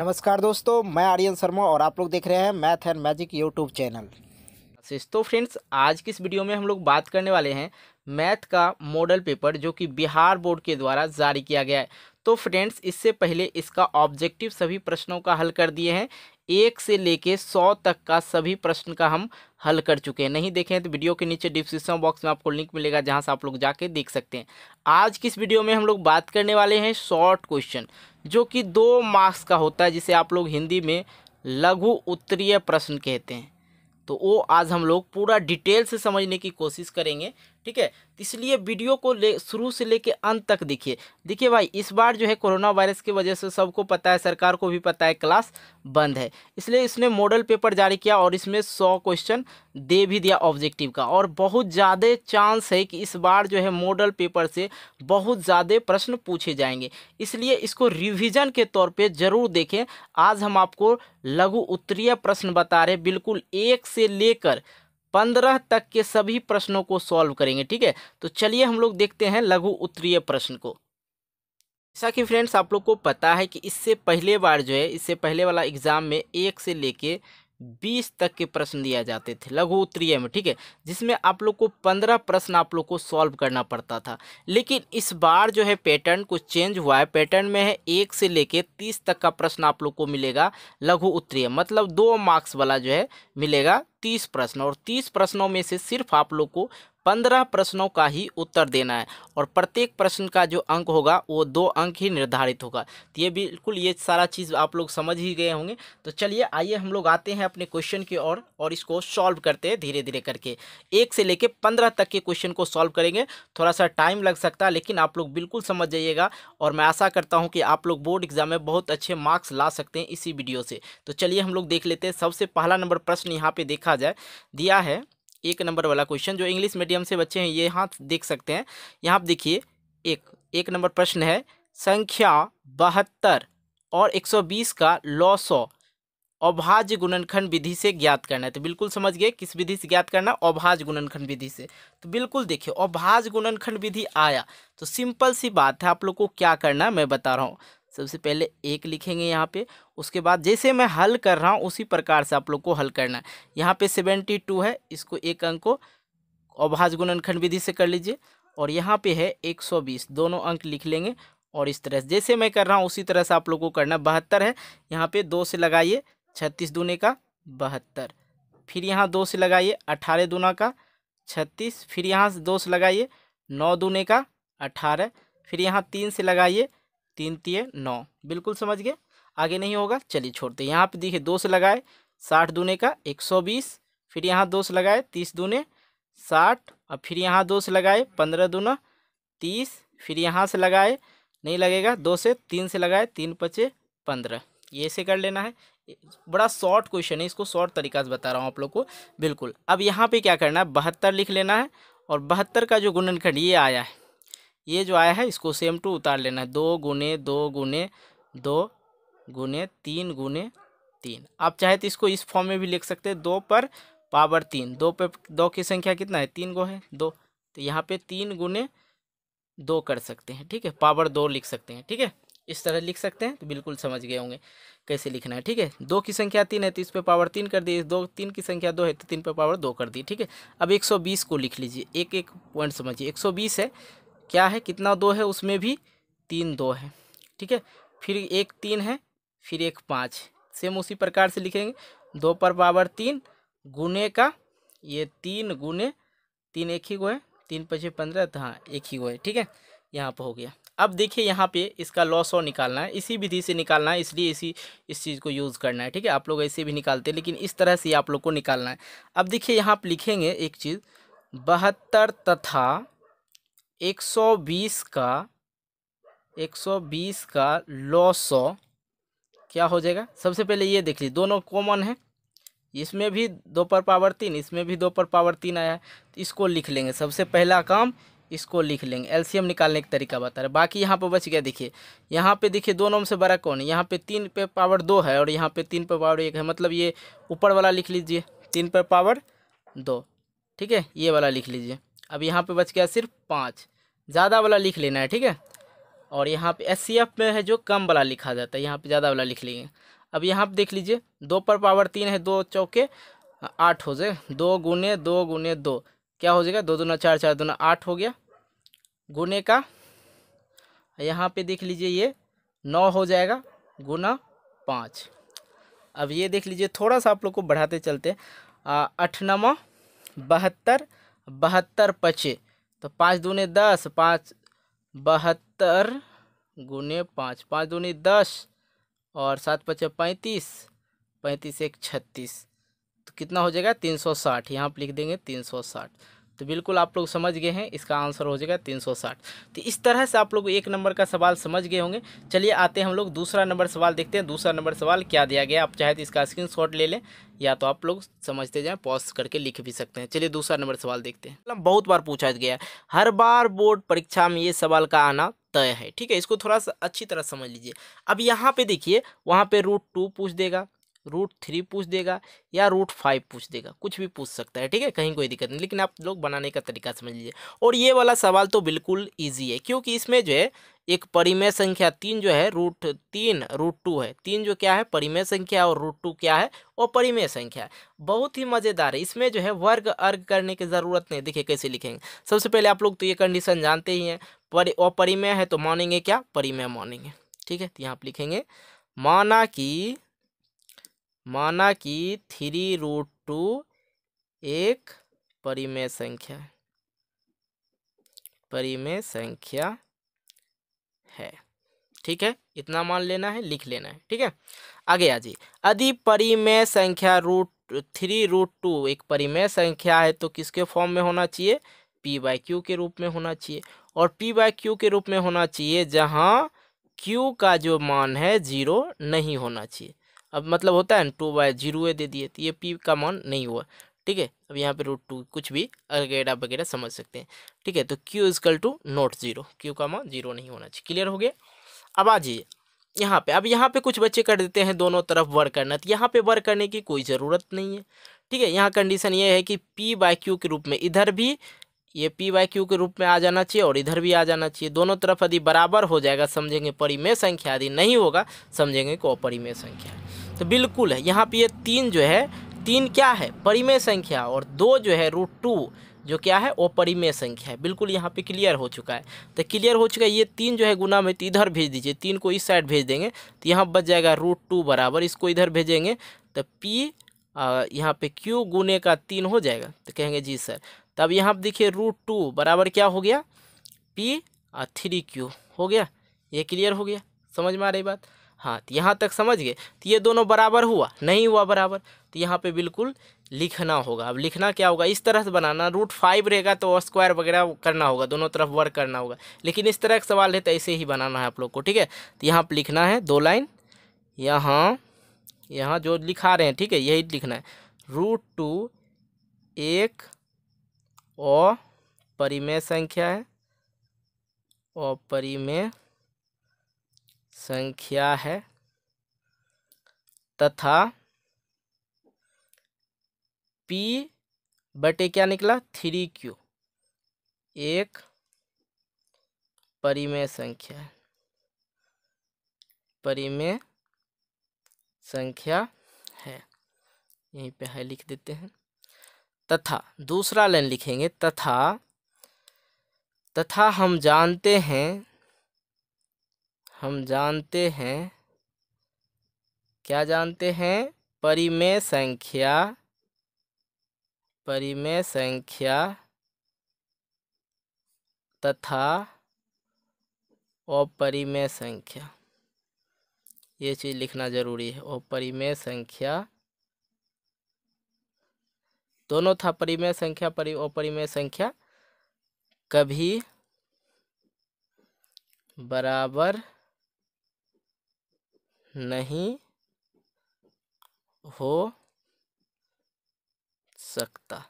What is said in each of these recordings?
नमस्कार दोस्तों मैं आर्यन शर्मा और आप लोग देख रहे हैं Math and Magic YouTube channel तो फ्रेंड्स आज की इस वीडियो में हम लोग बात करने वाले हैं मैथ का मॉडल पेपर जो कि बिहार बोर्ड के द्वारा जारी किया गया है तो फ्रेंड्स इससे पहले इसका ऑब्जेक्टिव सभी प्रश्नों का हल कर दिए हैं एक से लेके सौ तक का सभी प्रश्न का हम हल कर चुके हैं नहीं देखें तो वीडियो के नीचे डिस्क्रिप्शन बॉक्स में आपको लिंक मिलेगा जहां से आप लोग जाके देख सकते हैं आज किस वीडियो में हम लोग बात करने वाले हैं शॉर्ट क्वेश्चन जो कि दो मार्क्स का होता है जिसे आप लोग हिंदी में लघु उत्तरीय प्रश्न कहते हैं तो वो आज हम लोग पूरा डिटेल से समझने की कोशिश करेंगे ठीक है इसलिए वीडियो को ले शुरू से लेके अंत तक देखिए देखिए भाई इस बार जो है कोरोना वायरस की वजह से सबको पता है सरकार को भी पता है क्लास बंद है इसलिए इसने मॉडल पेपर जारी किया और इसमें सौ क्वेश्चन दे भी दिया ऑब्जेक्टिव का और बहुत ज़्यादा चांस है कि इस बार जो है मॉडल पेपर से बहुत ज़्यादा प्रश्न पूछे जाएंगे इसलिए इसको रिविज़न के तौर पर ज़रूर देखें आज हम आपको लघु उत्तरीय प्रश्न बता रहे बिल्कुल एक से लेकर पंद्रह तक के सभी प्रश्नों को सॉल्व करेंगे ठीक है तो चलिए हम लोग देखते हैं लघु उत्तरीय प्रश्न को जैसा कि फ्रेंड्स आप लोग को पता है कि इससे पहले बार जो है इससे पहले वाला एग्ज़ाम में एक से लेके बीस तक के प्रश्न दिया जाते थे लघु उत्तरीय में ठीक है जिसमें आप लोग को पंद्रह प्रश्न आप लोग को सॉल्व करना पड़ता था लेकिन इस बार जो है पैटर्न कुछ चेंज हुआ है पैटर्न में है एक से लेके तीस तक का प्रश्न आप लोग को मिलेगा लघु उत्तरीय मतलब दो मार्क्स वाला जो है मिलेगा तीस प्रश्न और तीस प्रश्नों में से सिर्फ आप लोग को पंद्रह प्रश्नों का ही उत्तर देना है और प्रत्येक प्रश्न का जो अंक होगा वो दो अंक ही निर्धारित होगा तो ये बिल्कुल ये सारा चीज़ आप लोग समझ ही गए होंगे तो चलिए आइए हम लोग आते हैं अपने क्वेश्चन की ओर और, और इसको सॉल्व करते हैं धीरे धीरे करके एक से लेके पंद्रह तक के क्वेश्चन को सॉल्व करेंगे थोड़ा सा टाइम लग सकता है लेकिन आप लोग बिल्कुल समझ जाइएगा और मैं आशा करता हूँ कि आप लोग बोर्ड एग्जाम में बहुत अच्छे मार्क्स ला सकते हैं इसी वीडियो से तो चलिए हम लोग देख लेते हैं सबसे पहला नंबर प्रश्न यहाँ पर देखा जाए दिया है एक नंबर वाला क्वेश्चन जो इंग्लिश मीडियम से बच्चे हैं ये यहाँ देख सकते हैं यहाँ आप देखिए एक एक नंबर प्रश्न है संख्या बहत्तर और एक सौ बीस का लॉ सौ अभाज्य गुणनखंड विधि से ज्ञात करना है तो बिल्कुल समझ गए किस विधि से ज्ञात करना अभाज्य गुणनखंड विधि से तो बिल्कुल देखिए अभाज्य गुणनखंड विधि आया तो सिंपल सी बात है आप लोग को क्या करना मैं बता रहा हूँ सबसे पहले एक लिखेंगे यहाँ पे उसके बाद जैसे मैं हल कर रहा हूँ उसी प्रकार से आप लोग को हल करना है यहाँ पे सेवेंटी टू है इसको एक अंक को अभाज गुणनखंड विधि से कर लीजिए और यहाँ पे है एक सौ बीस दोनों अंक लिख लेंगे और इस तरह से जैसे मैं कर रहा हूँ उसी तरह से आप लोग को करना है बहत्तर है यहाँ पे दो से लगाइए छत्तीस दूने का बहत्तर फिर यहाँ दो से लगाइए अठारह दूना का छत्तीस फिर यहाँ से दो से लगाइए नौ दूने का अठारह फिर यहाँ तीन से लगाइए तीन तीय नौ बिल्कुल समझ गए आगे नहीं होगा चलिए छोड़ते यहाँ पे देखिए दो से लगाए साठ दूने का एक सौ बीस फिर यहाँ दो से लगाए तीस दूने साठ और फिर यहाँ दो से लगाए पंद्रह दूना तीस फिर यहाँ से लगाए नहीं लगेगा दो से तीन से लगाए तीन पचे पंद्रह ये से कर लेना है बड़ा शॉर्ट क्वेश्चन है इसको शॉर्ट तरीका से बता रहा हूँ आप लोग को बिल्कुल अब यहाँ पे क्या करना है बहत्तर लिख लेना है और बहत्तर का जो गुणनखंड ये आया है ये जो आया है इसको सेम टू उतार लेना है दो गुने दो गुने दो गुने तीन गुने तीन आप चाहे तो इसको इस फॉर्म में भी लिख सकते हैं दो पर पावर तीन दो पे दो की संख्या कितना है तीन गो है दो तो यहाँ पे तीन गुने दो कर सकते हैं ठीक है पावर दो लिख सकते हैं ठीक है इस तरह लिख सकते हैं तो बिल्कुल समझ गए होंगे कैसे लिखना है ठीक है दो की संख्या तीन है तो इस पर पावर तीन कर दी दो तीन की संख्या दो है तो तीन पर पावर दो कर दी ठीक है अब एक सौ बीस को लिख लीजिए एक एक पॉइंट समझिए एक सौ बीस है क्या है कितना दो है उसमें भी तीन दो है ठीक है फिर एक तीन है फिर एक पाँच सेम उसी प्रकार से लिखेंगे दो पर पावर तीन गुने का ये तीन गुने तीन एक ही गो है तीन पचे पंद्रह तो हाँ एक ही गो है ठीक है यहाँ पर हो गया अब देखिए यहाँ पे इसका लॉस और निकालना है इसी विधि से निकालना है इसलिए इसी इस चीज़ को यूज़ करना है ठीक है आप लोग ऐसे भी निकालते हैं लेकिन इस तरह से आप लोग को निकालना है अब देखिए यहाँ पर लिखेंगे एक चीज़ बहत्तर तथा 120 का 120 का लॉ सौ क्या हो जाएगा सबसे पहले ये देख लीजिए दोनों कॉमन है इसमें भी दो पर पावर तीन इसमें भी दो पर पावर तीन आया है तो इसको लिख लेंगे सबसे पहला काम इसको लिख लेंगे एलसीएम निकालने का तरीका बता रहे बाकी यहाँ पर बच गया देखिए यहाँ पे देखिए दोनों में से बड़ा कौन है यहाँ पे तीन पे पावर दो है और यहाँ पे तीन पे पावर एक है मतलब ये ऊपर वाला लिख लीजिए तीन पर पावर दो ठीक है ये वाला लिख लीजिए अब यहाँ पे बच गया सिर्फ पाँच ज़्यादा वाला लिख लेना है ठीक है और यहाँ पे एस में है जो कम वाला लिखा जाता है यहाँ पे ज़्यादा वाला लिख लेंगे अब यहाँ पे देख लीजिए दो पर पावर तीन है दो चौके आठ हो जाए दो गुने दो गुने दो क्या हो जाएगा दो दोनों चार चार दोनों आठ हो गया गुने का यहाँ पे देख लीजिए ये नौ हो जाएगा गुना पाँच अब ये देख लीजिए थोड़ा सा आप लोग को बढ़ाते चलते अठनमा बहत्तर बहत्तर पचे तो पाँच दूने दस पाँच बहत्तर गुने पाँच पाँच दूनी दस और सात पचे पैंतीस पैंतीस एक छत्तीस तो कितना हो जाएगा तीन सौ साठ यहाँ पर लिख देंगे तीन सौ साठ तो बिल्कुल आप लोग समझ गए हैं इसका आंसर हो जाएगा 360 तो इस तरह से आप लोग एक नंबर का सवाल समझ गए होंगे चलिए आते हैं हम लोग दूसरा नंबर सवाल देखते हैं दूसरा नंबर सवाल क्या दिया गया आप चाहे तो इसका स्क्रीनशॉट ले लें या तो आप लोग समझते जाएं पॉज करके लिख भी सकते हैं चलिए दूसरा नंबर सवाल देखते हैं मतलब बहुत बार पूछा गया हर बार बोर्ड परीक्षा में ये सवाल का आना तय है ठीक है इसको थोड़ा सा अच्छी तरह समझ लीजिए अब यहाँ पे देखिए वहाँ पे रूट टू पूछ देगा रूट थ्री पूछ देगा या रूट फाइव पूछ देगा कुछ भी पूछ सकता है ठीक है कहीं कोई दिक्कत नहीं लेकिन आप लोग बनाने का तरीका समझ लीजिए और ये वाला सवाल तो बिल्कुल ईजी है क्योंकि इसमें जो है एक परिमेय संख्या तीन जो है रूट तीन रूट टू है तीन जो क्या है परिमेय संख्या और रूट टू क्या है और परिमेय संख्या बहुत ही मज़ेदार है इसमें जो है वर्ग अर्ग करने की ज़रूरत नहीं देखिए कैसे लिखेंगे सबसे पहले आप लोग तो ये कंडीशन जानते ही हैं पर अपरिमेय है तो मानेंगे क्या परिमेय मानेंगे ठीक है तो यहाँ आप लिखेंगे माना कि माना कि थ्री रूट टू एक परिमेय संख्या परिमेय संख्या है ठीक है इतना मान लेना है लिख लेना है ठीक है आगे आ जी यदि परिमेय संख्या रूट थ्री रूट टू एक परिमेय संख्या है तो किसके फॉर्म में होना चाहिए पी बाय क्यू के रूप में होना चाहिए और पी बाय क्यू के रूप में होना चाहिए जहाँ क्यू का जो मान है जीरो नहीं होना चाहिए अब मतलब होता है ना टू बाय जीरो दे दिए तो ये पी का मान नहीं हुआ ठीक है अब यहाँ पे रूट टू कुछ भी वगैरह वगैरह समझ सकते हैं ठीक है तो Q equal to not zero Q का मान जीरो नहीं होना चाहिए क्लियर हो गया अब आ जाइए यहाँ पे अब यहाँ पे कुछ बच्चे कर देते हैं दोनों तरफ वर्क करना तो यहाँ पे वर्क करने की कोई ज़रूरत नहीं है ठीक है यहाँ कंडीशन ये है कि पी बाय क्यू के रूप में इधर भी ये पी बाई क्यू के रूप में आ जाना चाहिए और इधर भी आ जाना चाहिए दोनों तरफ यदि बराबर हो जाएगा समझेंगे परिमेय संख्या यदि नहीं होगा समझेंगे को अपरिमेय संख्या तो बिल्कुल है यहाँ पे ये तीन जो है तीन क्या है परिमेय संख्या और दो जो है रूट टू जो क्या है वो परिमेय संख्या है बिल्कुल यहाँ पे क्लियर हो चुका है तो क्लियर हो चुका है ये तीन जो है गुना में तो इधर भेज दीजिए तीन को इस साइड भेज देंगे तो यहाँ बच जाएगा रूट टू बराबर इसको इधर भेजेंगे तो पी यहाँ पे क्यू गुने का तीन हो जाएगा तो कहेंगे जी सर तब तो यहाँ पर देखिए रूट टू बराबर क्या हो गया पी और थ्री क्यू हो गया ये क्लियर हो गया समझ में आ रही बात हाँ तो यहाँ तक समझ गए तो ये दोनों बराबर हुआ नहीं हुआ बराबर तो यहाँ पे बिल्कुल लिखना होगा अब लिखना क्या होगा इस तरह से बनाना रूट फाइव रहेगा तो स्क्वायर वगैरह करना होगा दोनों तरफ वर्क करना होगा लेकिन इस तरह का सवाल है तो ऐसे ही बनाना है आप लोग को ठीक है तो यहाँ पर लिखना है दो लाइन यहाँ यहाँ जो लिखा रहे हैं ठीक है यही लिखना है रूट टू एक और परिमेय संख्या है और परिमेय संख्या है तथा पी बटे क्या निकला थ्री क्यू एक परिमेय संख्या है परिमेय संख्या है यहीं पे है लिख देते हैं तथा दूसरा लाइन लिखेंगे तथा तथा हम जानते हैं हम जानते हैं क्या जानते हैं परिमेय संख्या परिमेय संख्या तथा अपरिमेय संख्या ये चीज़ लिखना जरूरी है अपरिमेय संख्या दोनों था परिमेय संख्या परि अपरिमेय संख्या कभी बराबर नहीं हो सकता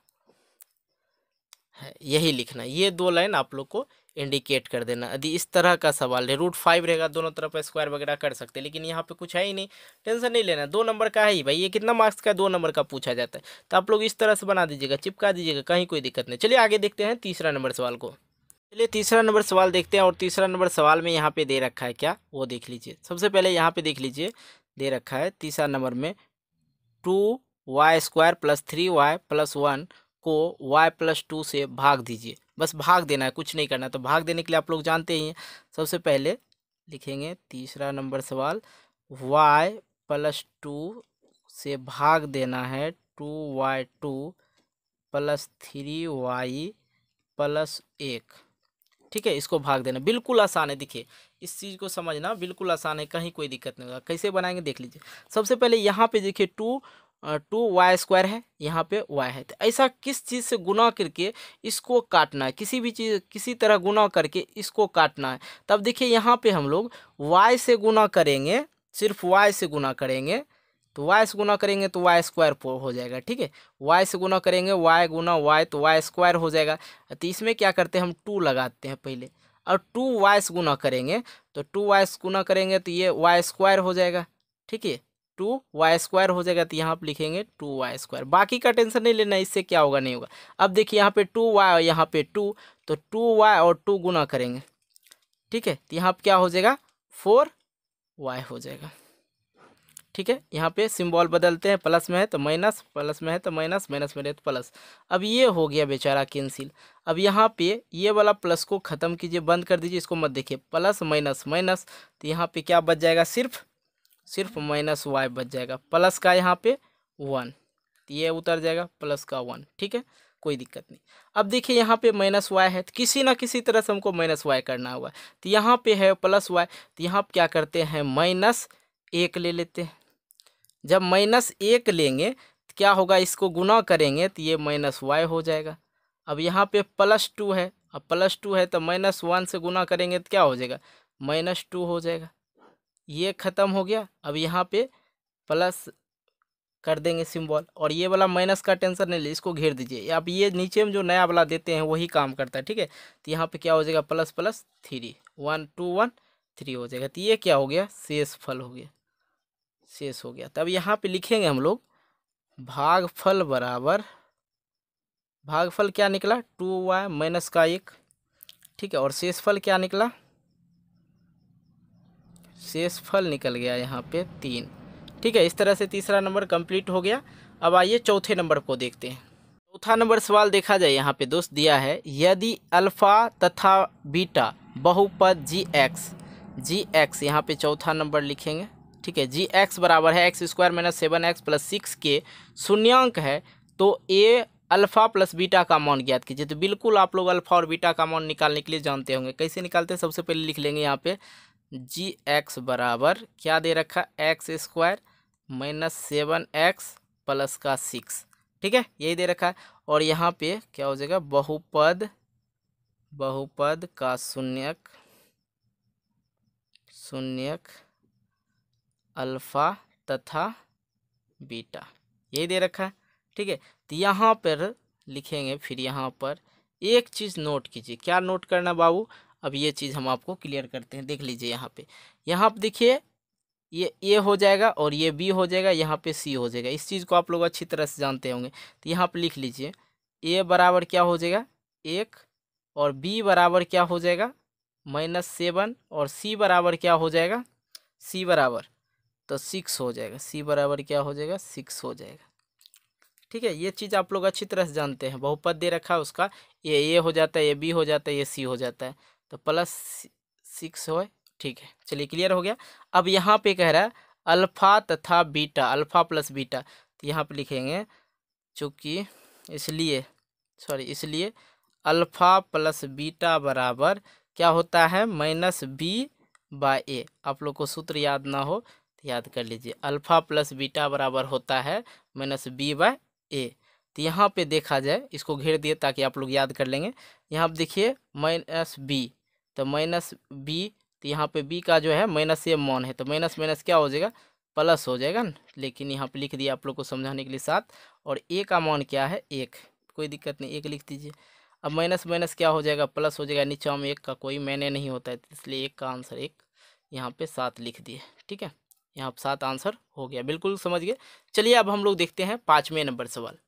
है यही लिखना ये दो लाइन आप लोग को इंडिकेट कर देना यदि इस तरह का सवाल है रूट फाइव रहेगा दोनों तरफ स्क्वायर वगैरह कर सकते हैं लेकिन यहाँ पे कुछ है ही नहीं टेंशन नहीं लेना दो नंबर का है ही भाई ये कितना मार्क्स का दो नंबर का पूछा जाता है तो आप लोग इस तरह से बना दीजिएगा चिपका दीजिएगा कहीं कोई दिक्कत नहीं चलिए आगे देखते हैं तीसरा नंबर सवाल को चलिए तीसरा नंबर सवाल देखते हैं और तीसरा नंबर सवाल में यहाँ पे दे रखा है क्या वो देख लीजिए सबसे पहले यहाँ पे देख लीजिए दे रखा है तीसरा नंबर में two Y square plus three Y plus one को वाई प्लस टू से भाग दीजिए बस भाग देना है कुछ नहीं करना है तो भाग देने के लिए आप लोग जानते ही हैं सबसे पहले लिखेंगे तीसरा नंबर सवाल वाई प्लस टू से भाग देना है two Y two plus three Y plus एक ठीक है इसको भाग देना बिल्कुल आसान है देखिए इस चीज़ को समझना बिल्कुल आसान है कहीं कोई दिक्कत नहीं होगा कैसे बनाएंगे देख लीजिए सबसे पहले यहाँ पे देखिए टू टू वाई स्क्वायर है यहाँ पे वाई है तो ऐसा किस चीज़ से गुना करके इसको काटना है किसी भी चीज़ किसी तरह गुना करके इसको काटना है तब देखिए यहाँ पर हम लोग वाई से गुना करेंगे सिर्फ वाई से गुना करेंगे तो वाई से गुना करेंगे तो वाई स्क्वायर हो जाएगा ठीक है वाई से गुना करेंगे वाई गुना वाई तो वाई स्क्वायर हो जाएगा तो इसमें क्या करते हैं हम टू लगाते हैं पहले और टू वाई से गुना करेंगे तो टू वाई से गुना करेंगे तो ये वाई स्क्वायर हो जाएगा ठीक है टू वाई स्क्वायर हो जाएगा तो यहाँ पर लिखेंगे टू वाई स्क्वायर बाकी का टेंशन नहीं लेना इससे क्या होगा नहीं होगा अब देखिए यहाँ पे टू वाई और यहाँ पे टू तो टू वाई और टू गुना करेंगे ठीक है तो यहाँ पर क्या हो जाएगा फोर वाई हो जाएगा ठीक है यहाँ पे सिंबल बदलते हैं प्लस में है तो माइनस प्लस में है तो माइनस माइनस में रहे तो प्लस अब ये हो गया बेचारा कैंसिल अब यहाँ पे ये वाला प्लस को ख़त्म कीजिए बंद कर दीजिए इसको मत देखिए प्लस माइनस माइनस तो यहाँ पे क्या बच जाएगा सिर्फ सिर्फ माइनस वाई बच जाएगा प्लस का यहाँ पे वन तो ये उतर जाएगा प्लस का वन ठीक है कोई दिक्कत नहीं अब देखिए यहाँ पे माइनस वाई है तो किसी ना किसी तरह से हमको माइनस वाई करना होगा तो यहाँ पे है प्लस वाई तो यहाँ क्या करते हैं माइनस एक ले लेते हैं जब माइनस एक लेंगे तो क्या होगा इसको गुना करेंगे तो ये माइनस वाई हो जाएगा अब यहाँ पे प्लस टू है अब प्लस टू है तो माइनस वन से गुना करेंगे तो क्या हो जाएगा माइनस टू हो जाएगा ये ख़त्म हो गया अब यहाँ पे प्लस कर देंगे सिंबल और ये वाला माइनस का टेंशन नहीं ले इसको घेर दीजिए आप ये नीचे में जो नया वाला देते हैं वही काम करता है ठीक है तो यहाँ पे क्या हो जाएगा plus plus three one two one three हो जाएगा तो ये क्या हो गया शेष फल हो गया शेष हो गया तब यहाँ पे लिखेंगे हम लोग भागफल बराबर भागफल क्या निकला टू वाई माइनस का एक ठीक है और शेषफल क्या निकला शेषफल निकल गया यहाँ पे तीन ठीक है इस तरह से तीसरा नंबर कंप्लीट हो गया अब आइए चौथे नंबर को देखते हैं चौथा नंबर सवाल देखा जाए यहाँ पे दोस्त दिया है यदि अल्फ़ा तथा बीटा बहुपद जी एक्स जी एक्स यहाँ पे चौथा नंबर लिखेंगे ठीक है जी एक्स बराबर है X square minus seven X plus six के शून्यांक है तो ए अल्फ़ा प्लस बीटा का मान ज्ञात कीजिए तो बिल्कुल आप लोग अल्फ़ा और बीटा का मान निकालने के लिए जानते होंगे कैसे निकालते हैं सबसे पहले लिख लेंगे यहाँ पे जी एक्स बराबर क्या दे रखा X square minus seven X plus का सिक्स ठीक है यही दे रखा है और यहाँ पे क्या हो जाएगा बहुपद बहुपद का शून्यक शून्यक अल्फ़ा तथा बीटा यही दे रखा है ठीक है तो यहाँ पर लिखेंगे फिर यहाँ पर एक चीज़ नोट कीजिए क्या नोट करना बाबू अब ये चीज़ हम आपको क्लियर करते हैं देख लीजिए यहाँ पे यहाँ पर देखिए ये ए हो जाएगा और ये बी हो जाएगा यहाँ पे सी हो जाएगा इस चीज़ को आप लोग अच्छी तरह से जानते होंगे तो यहाँ पर लिख लीजिए ए बराबर क्या हो जाएगा एक और बी बराबर क्या हो जाएगा माइनस सेवन और सी बराबर क्या हो जाएगा सी बराबर तो सिक्स हो जाएगा सी बराबर क्या हो जाएगा सिक्स हो जाएगा ठीक है ये चीज़ आप लोग अच्छी तरह से जानते हैं बहुपद दे रखा है उसका ये ए हो जाता है ये बी हो जाता है ये सी हो जाता है तो प्लस सिक्स हो ठीक है चलिए क्लियर हो गया अब यहाँ पे कह रहा है अल्फ़ा तथा बीटा अल्फ़ा प्लस बीटा तो यहाँ पे लिखेंगे चूँकि इसलिए सॉरी इसलिए अल्फ़ा प्लस बीटा बराबर क्या होता है माइनस बी बाय ए आप लोग को सूत्र याद ना हो याद कर लीजिए अल्फ़ा प्लस बीटा बराबर होता है माइनस बी बाय ए तो यहाँ पे देखा जाए इसको घेर दिए ताकि आप लोग याद कर लेंगे यहाँ पर देखिए माइनस बी तो माइनस बी तो यहाँ पे बी का जो है माइनस ए मॉन है तो माइनस माइनस क्या हो जाएगा प्लस हो जाएगा न? लेकिन यहाँ पे लिख दिया आप लोग को समझाने के लिए सात और ए का मॉन क्या है एक कोई दिक्कत नहीं एक लिख दीजिए अब माइनस माइनस क्या हो जाएगा प्लस हो जाएगा नीचा में एक का कोई मैंने नहीं होता है तो इसलिए एक का आंसर एक यहाँ पे सात लिख दिए ठीक है यहाँ सात आंसर हो गया बिल्कुल समझ गए चलिए अब हम लोग देखते हैं पाँचवें नंबर सवाल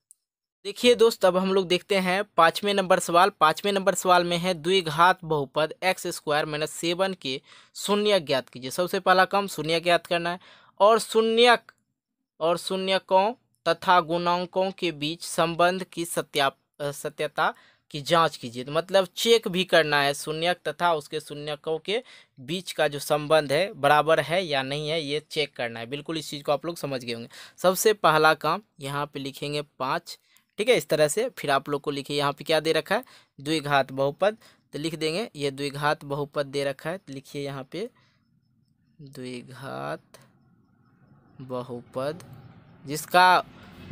देखिए दोस्त अब हम लोग देखते हैं पाँचवें नंबर सवाल पाँचवें नंबर सवाल में है द्विघात बहुपद एक्स स्क्वायर माइनस सेवन के शून्य ज्ञात कीजिए सबसे पहला काम शून्य ज्ञात करना है और शून्यक और शून्यकों तथा गुणांकों के बीच संबंध की सत्या सत्यता की जांच कीजिए तो मतलब चेक भी करना है शून्यक तथा उसके शून्यकों के बीच का जो संबंध है बराबर है या नहीं है ये चेक करना है बिल्कुल इस चीज़ को आप लोग समझ गए होंगे सबसे पहला काम यहाँ पे लिखेंगे पाँच ठीक है इस तरह से फिर आप लोग को लिखिए यहाँ पे क्या दे रखा है द्विघात बहुपद तो लिख देंगे ये द्विघात बहुपद दे रखा है तो लिखिए यहाँ पे द्विघात बहुपद जिसका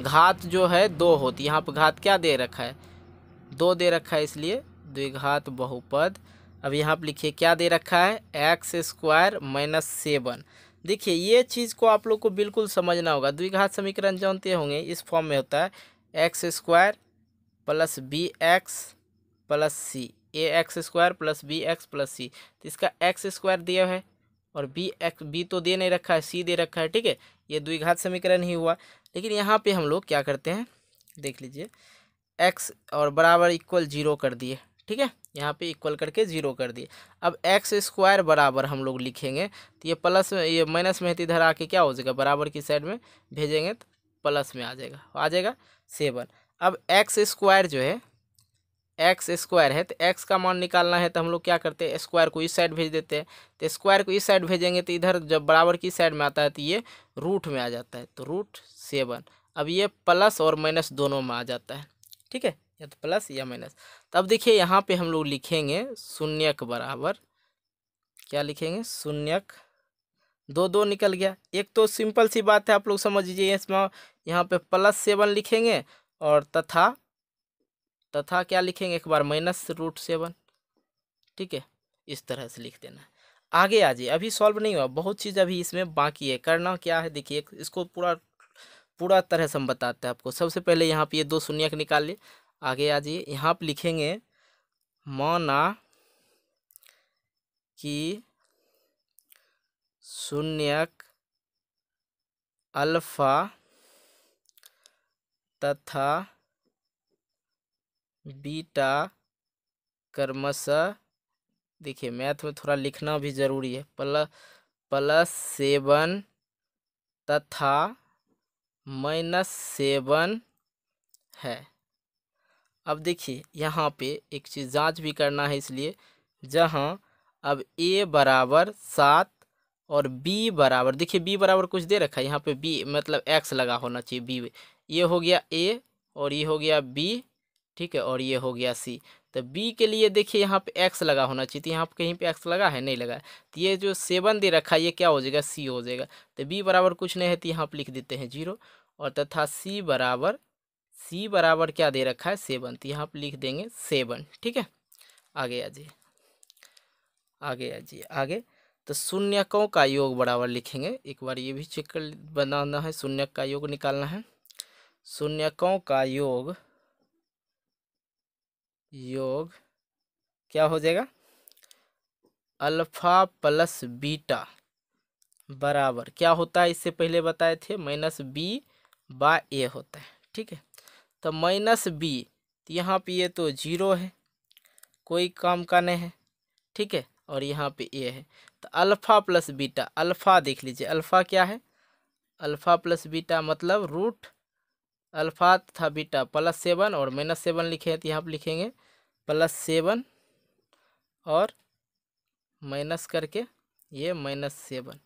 घात जो है दो होती यहाँ पर घात क्या दे रखा है दो दे रखा है इसलिए द्विघात बहुपद अब यहाँ पर लिखिए क्या दे रखा है एक्स स्क्वायर माइनस सेवन देखिए ये चीज़ को आप लोग को बिल्कुल समझना होगा द्विघात समीकरण जानते होंगे इस फॉर्म में होता है X square plus B X plus C A X square plus B X plus C तो इसका एक्स स्क्वायर दिया है और बी एक्स बी तो दे नहीं रखा है सी दे रखा है ठीक है ये द्विघात समीकरण ही हुआ लेकिन यहाँ पर हम लोग क्या करते हैं देख लीजिए एक्स और बराबर इक्वल जीरो कर दिए ठीक है यहाँ पे इक्वल करके जीरो कर दिए अब एक्स स्क्वायर बराबर हम लोग लिखेंगे तो ये प्लस में ये माइनस में इधर आके क्या हो जाएगा बराबर की साइड में भेजेंगे तो प्लस में आ जाएगा आ जाएगा सेवन अब एक्स स्क्वायर जो है एक्स स्क्वायर है तो एक्स का मान निकालना है तो हम लोग क्या करते हैं स्क्वायर को इस साइड भेज देते हैं तो स्क्वायर को इस साइड भेजेंगे तो इधर जब बराबर की साइड में आता है तो ये रूट में आ जाता है तो रूट सेवन अब ये प्लस और माइनस दोनों में आ जाता है ठीक है या तो प्लस या माइनस तब तो अब देखिए यहाँ पे हम लोग लिखेंगे शून्यक बराबर क्या लिखेंगे शून्यक दो दो निकल गया एक तो सिंपल सी बात है आप लोग समझ लीजिए इसमें यहाँ पे प्लस सेवन लिखेंगे और तथा तथा क्या लिखेंगे एक बार माइनस रूट सेवन ठीक है इस तरह से लिख देना है आगे आ जाइए अभी सॉल्व नहीं हुआ बहुत चीज़ अभी इसमें बाकी है करना क्या है देखिए इसको पूरा पूरा तरह से हम बताते हैं आपको सबसे पहले यहाँ पे ये दो शून्य के निकाल लिए आगे आ जाइए यहाँ पर लिखेंगे माना कि शून्यक अल्फा तथा बीटा कर्मश देखिए मैथ में थोड़ा लिखना भी ज़रूरी है प्लस प्लस सेवन तथा माइनस सेवन है अब देखिए यहाँ पे एक चीज़ जांच भी करना है इसलिए जहाँ अब ए बराबर सात और बी बराबर देखिए बी बराबर कुछ दे रखा है यहाँ पे बी मतलब एक्स लगा होना चाहिए बी ये हो गया ए और ये हो गया बी ठीक है और ये हो गया सी तो बी के लिए देखिए यहाँ पे एक्स लगा होना चाहिए तो यहाँ पे कहीं पे एक्स लगा है नहीं लगा तो ये जो सेवन दे रखा है ये क्या हो जाएगा सी हो जाएगा तो बी बराबर कुछ नहीं है तो यहाँ पर लिख देते हैं जीरो और तथा सी बराबर सी बराबर क्या दे रखा है सेवन तो यहाँ पर लिख देंगे सेवन ठीक है आगे आ जाइए आगे आ जाइए आगे तो शून्यकों का योग बराबर लिखेंगे एक बार ये भी चेक कर बनाना है शून्य का योग निकालना है शून्यकों का योग योग क्या हो जाएगा अल्फा प्लस बीटा बराबर क्या होता है इससे पहले बताए थे माइनस बी बा ए होता है ठीक है तो माइनस बी तो यहाँ पे ये तो जीरो है कोई काम का नहीं है ठीक है और यहाँ पे ए है तो अल्फ़ा प्लस बीटा अल्फ़ा देख लीजिए अल्फ़ा क्या है अल्फ़ा प्लस बीटा मतलब रूट अल्फ़ा तथा बीटा प्लस सेवन और माइनस सेवन लिखे हैं तो यहाँ पर लिखेंगे प्लस सेवन और माइनस करके ये माइनस सेवन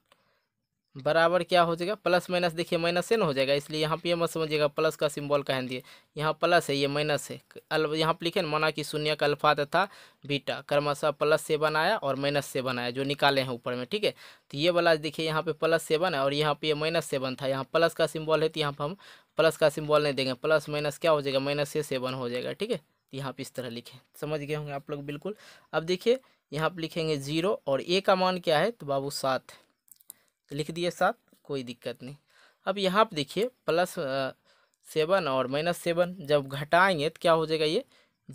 बराबर क्या हो जाएगा प्लस माइनस देखिए माइनस से ना हो जाएगा इसलिए यहाँ पे ये मत समझिएगा प्लस का सिंबल कह दिए यहाँ प्लस है ये माइनस है अल यहाँ पर लिखे ना माना कि शून्य का अल्फा तथा बीटा क्रमशः प्लस सेवन आया और माइनस सेवन आया जो निकाले हैं ऊपर में ठीक है तो ये वाला देखिए यहाँ पे प्लस सेवन है और यहाँ पे ये माइनस सेवन था यहाँ प्लस का सिंबल है तो यहाँ पर हम प्लस का सिंबल नहीं देंगे प्लस माइनस क्या हो जाएगा माइनस से सेवन हो जाएगा ठीक है तो यहाँ पे इस तरह लिखें समझ गए होंगे आप लोग बिल्कुल अब देखिए यहाँ पर लिखेंगे जीरो और ए का मान क्या है तो बाबू सात तो लिख दिए सात कोई दिक्कत नहीं अब यहाँ पर देखिए प्लस सेवन और माइनस सेवन जब घटाएंगे तो क्या हो जाएगा ये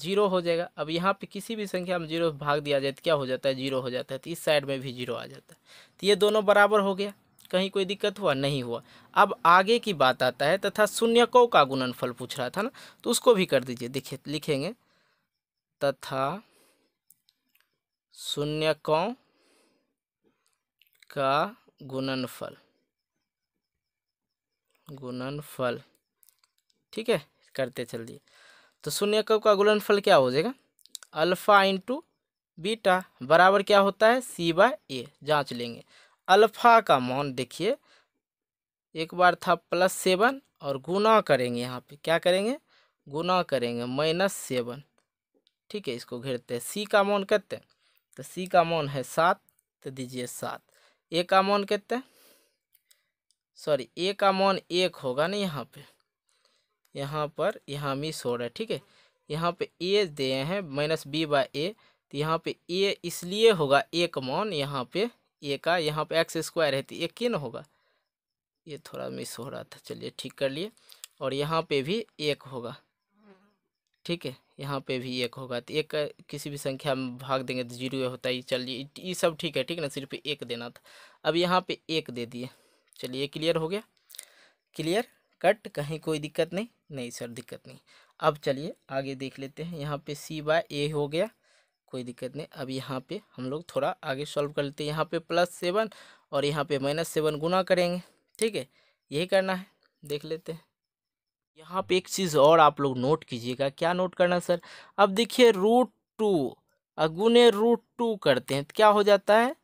जीरो हो जाएगा अब यहाँ पे किसी भी संख्या में जीरो भाग दिया जाए तो क्या हो जाता है जीरो हो जाता है तो इस साइड में भी जीरो आ जाता है तो ये दोनों बराबर हो गया कहीं कोई दिक्कत हुआ नहीं हुआ अब आगे की बात आता है तथा शून्यकों का गुणनफल पूछ रहा था ना तो उसको भी कर दीजिए देखिए लिखेंगे तथा शून्यकों का गुणनफल गुणनफल ठीक है करते चल दिए तो शून्यकों का गुणनफल क्या हो जाएगा अल्फ़ा इंटू बीटा बराबर क्या होता है सी बाय ए जाँच लेंगे अल्फ़ा का मान देखिए एक बार था प्लस सेवन और गुना करेंगे यहाँ पे क्या करेंगे गुना करेंगे माइनस सेवन ठीक है इसको घेरते हैं सी का मान कहते हैं तो सी का मान है सात तो दीजिए सात ए का मान कहते हैं सॉरी ए का मान एक होगा ना यहाँ पे यहाँ पर यहाँ मिस हो रहा है ठीक है यहाँ पे ए दिए हैं माइनस बी बाय ए तो यहाँ पे ए इसलिए होगा एक मान यहाँ पे ए का यहाँ पे एक्स स्क्वायर है तो ए के ना होगा ये थोड़ा मिस हो रहा था चलिए ठीक कर लिए और यहाँ पे भी एक होगा ठीक है यहाँ पे भी एक होगा तो एक किसी भी संख्या में भाग देंगे तो जीरो होता ही चलिए ये सब ठीक है ठीक ना सिर्फ एक देना था अब यहाँ पे एक दे दिए चलिए क्लियर हो गया क्लियर कट कहीं कोई दिक्कत नहीं नहीं सर दिक्कत नहीं अब चलिए आगे देख लेते हैं यहाँ पे सी बाय ए हो गया कोई दिक्कत नहीं अब यहाँ पे हम लोग थोड़ा आगे सॉल्व कर लेते हैं यहाँ पे प्लस सेवन और यहाँ पे माइनस सेवन गुना करेंगे ठीक है यही करना है देख लेते हैं यहाँ पे एक चीज़ और आप लोग नोट कीजिएगा क्या नोट करना सर अब देखिए रूट टू अगुने रूट टू करते हैं तो क्या हो जाता है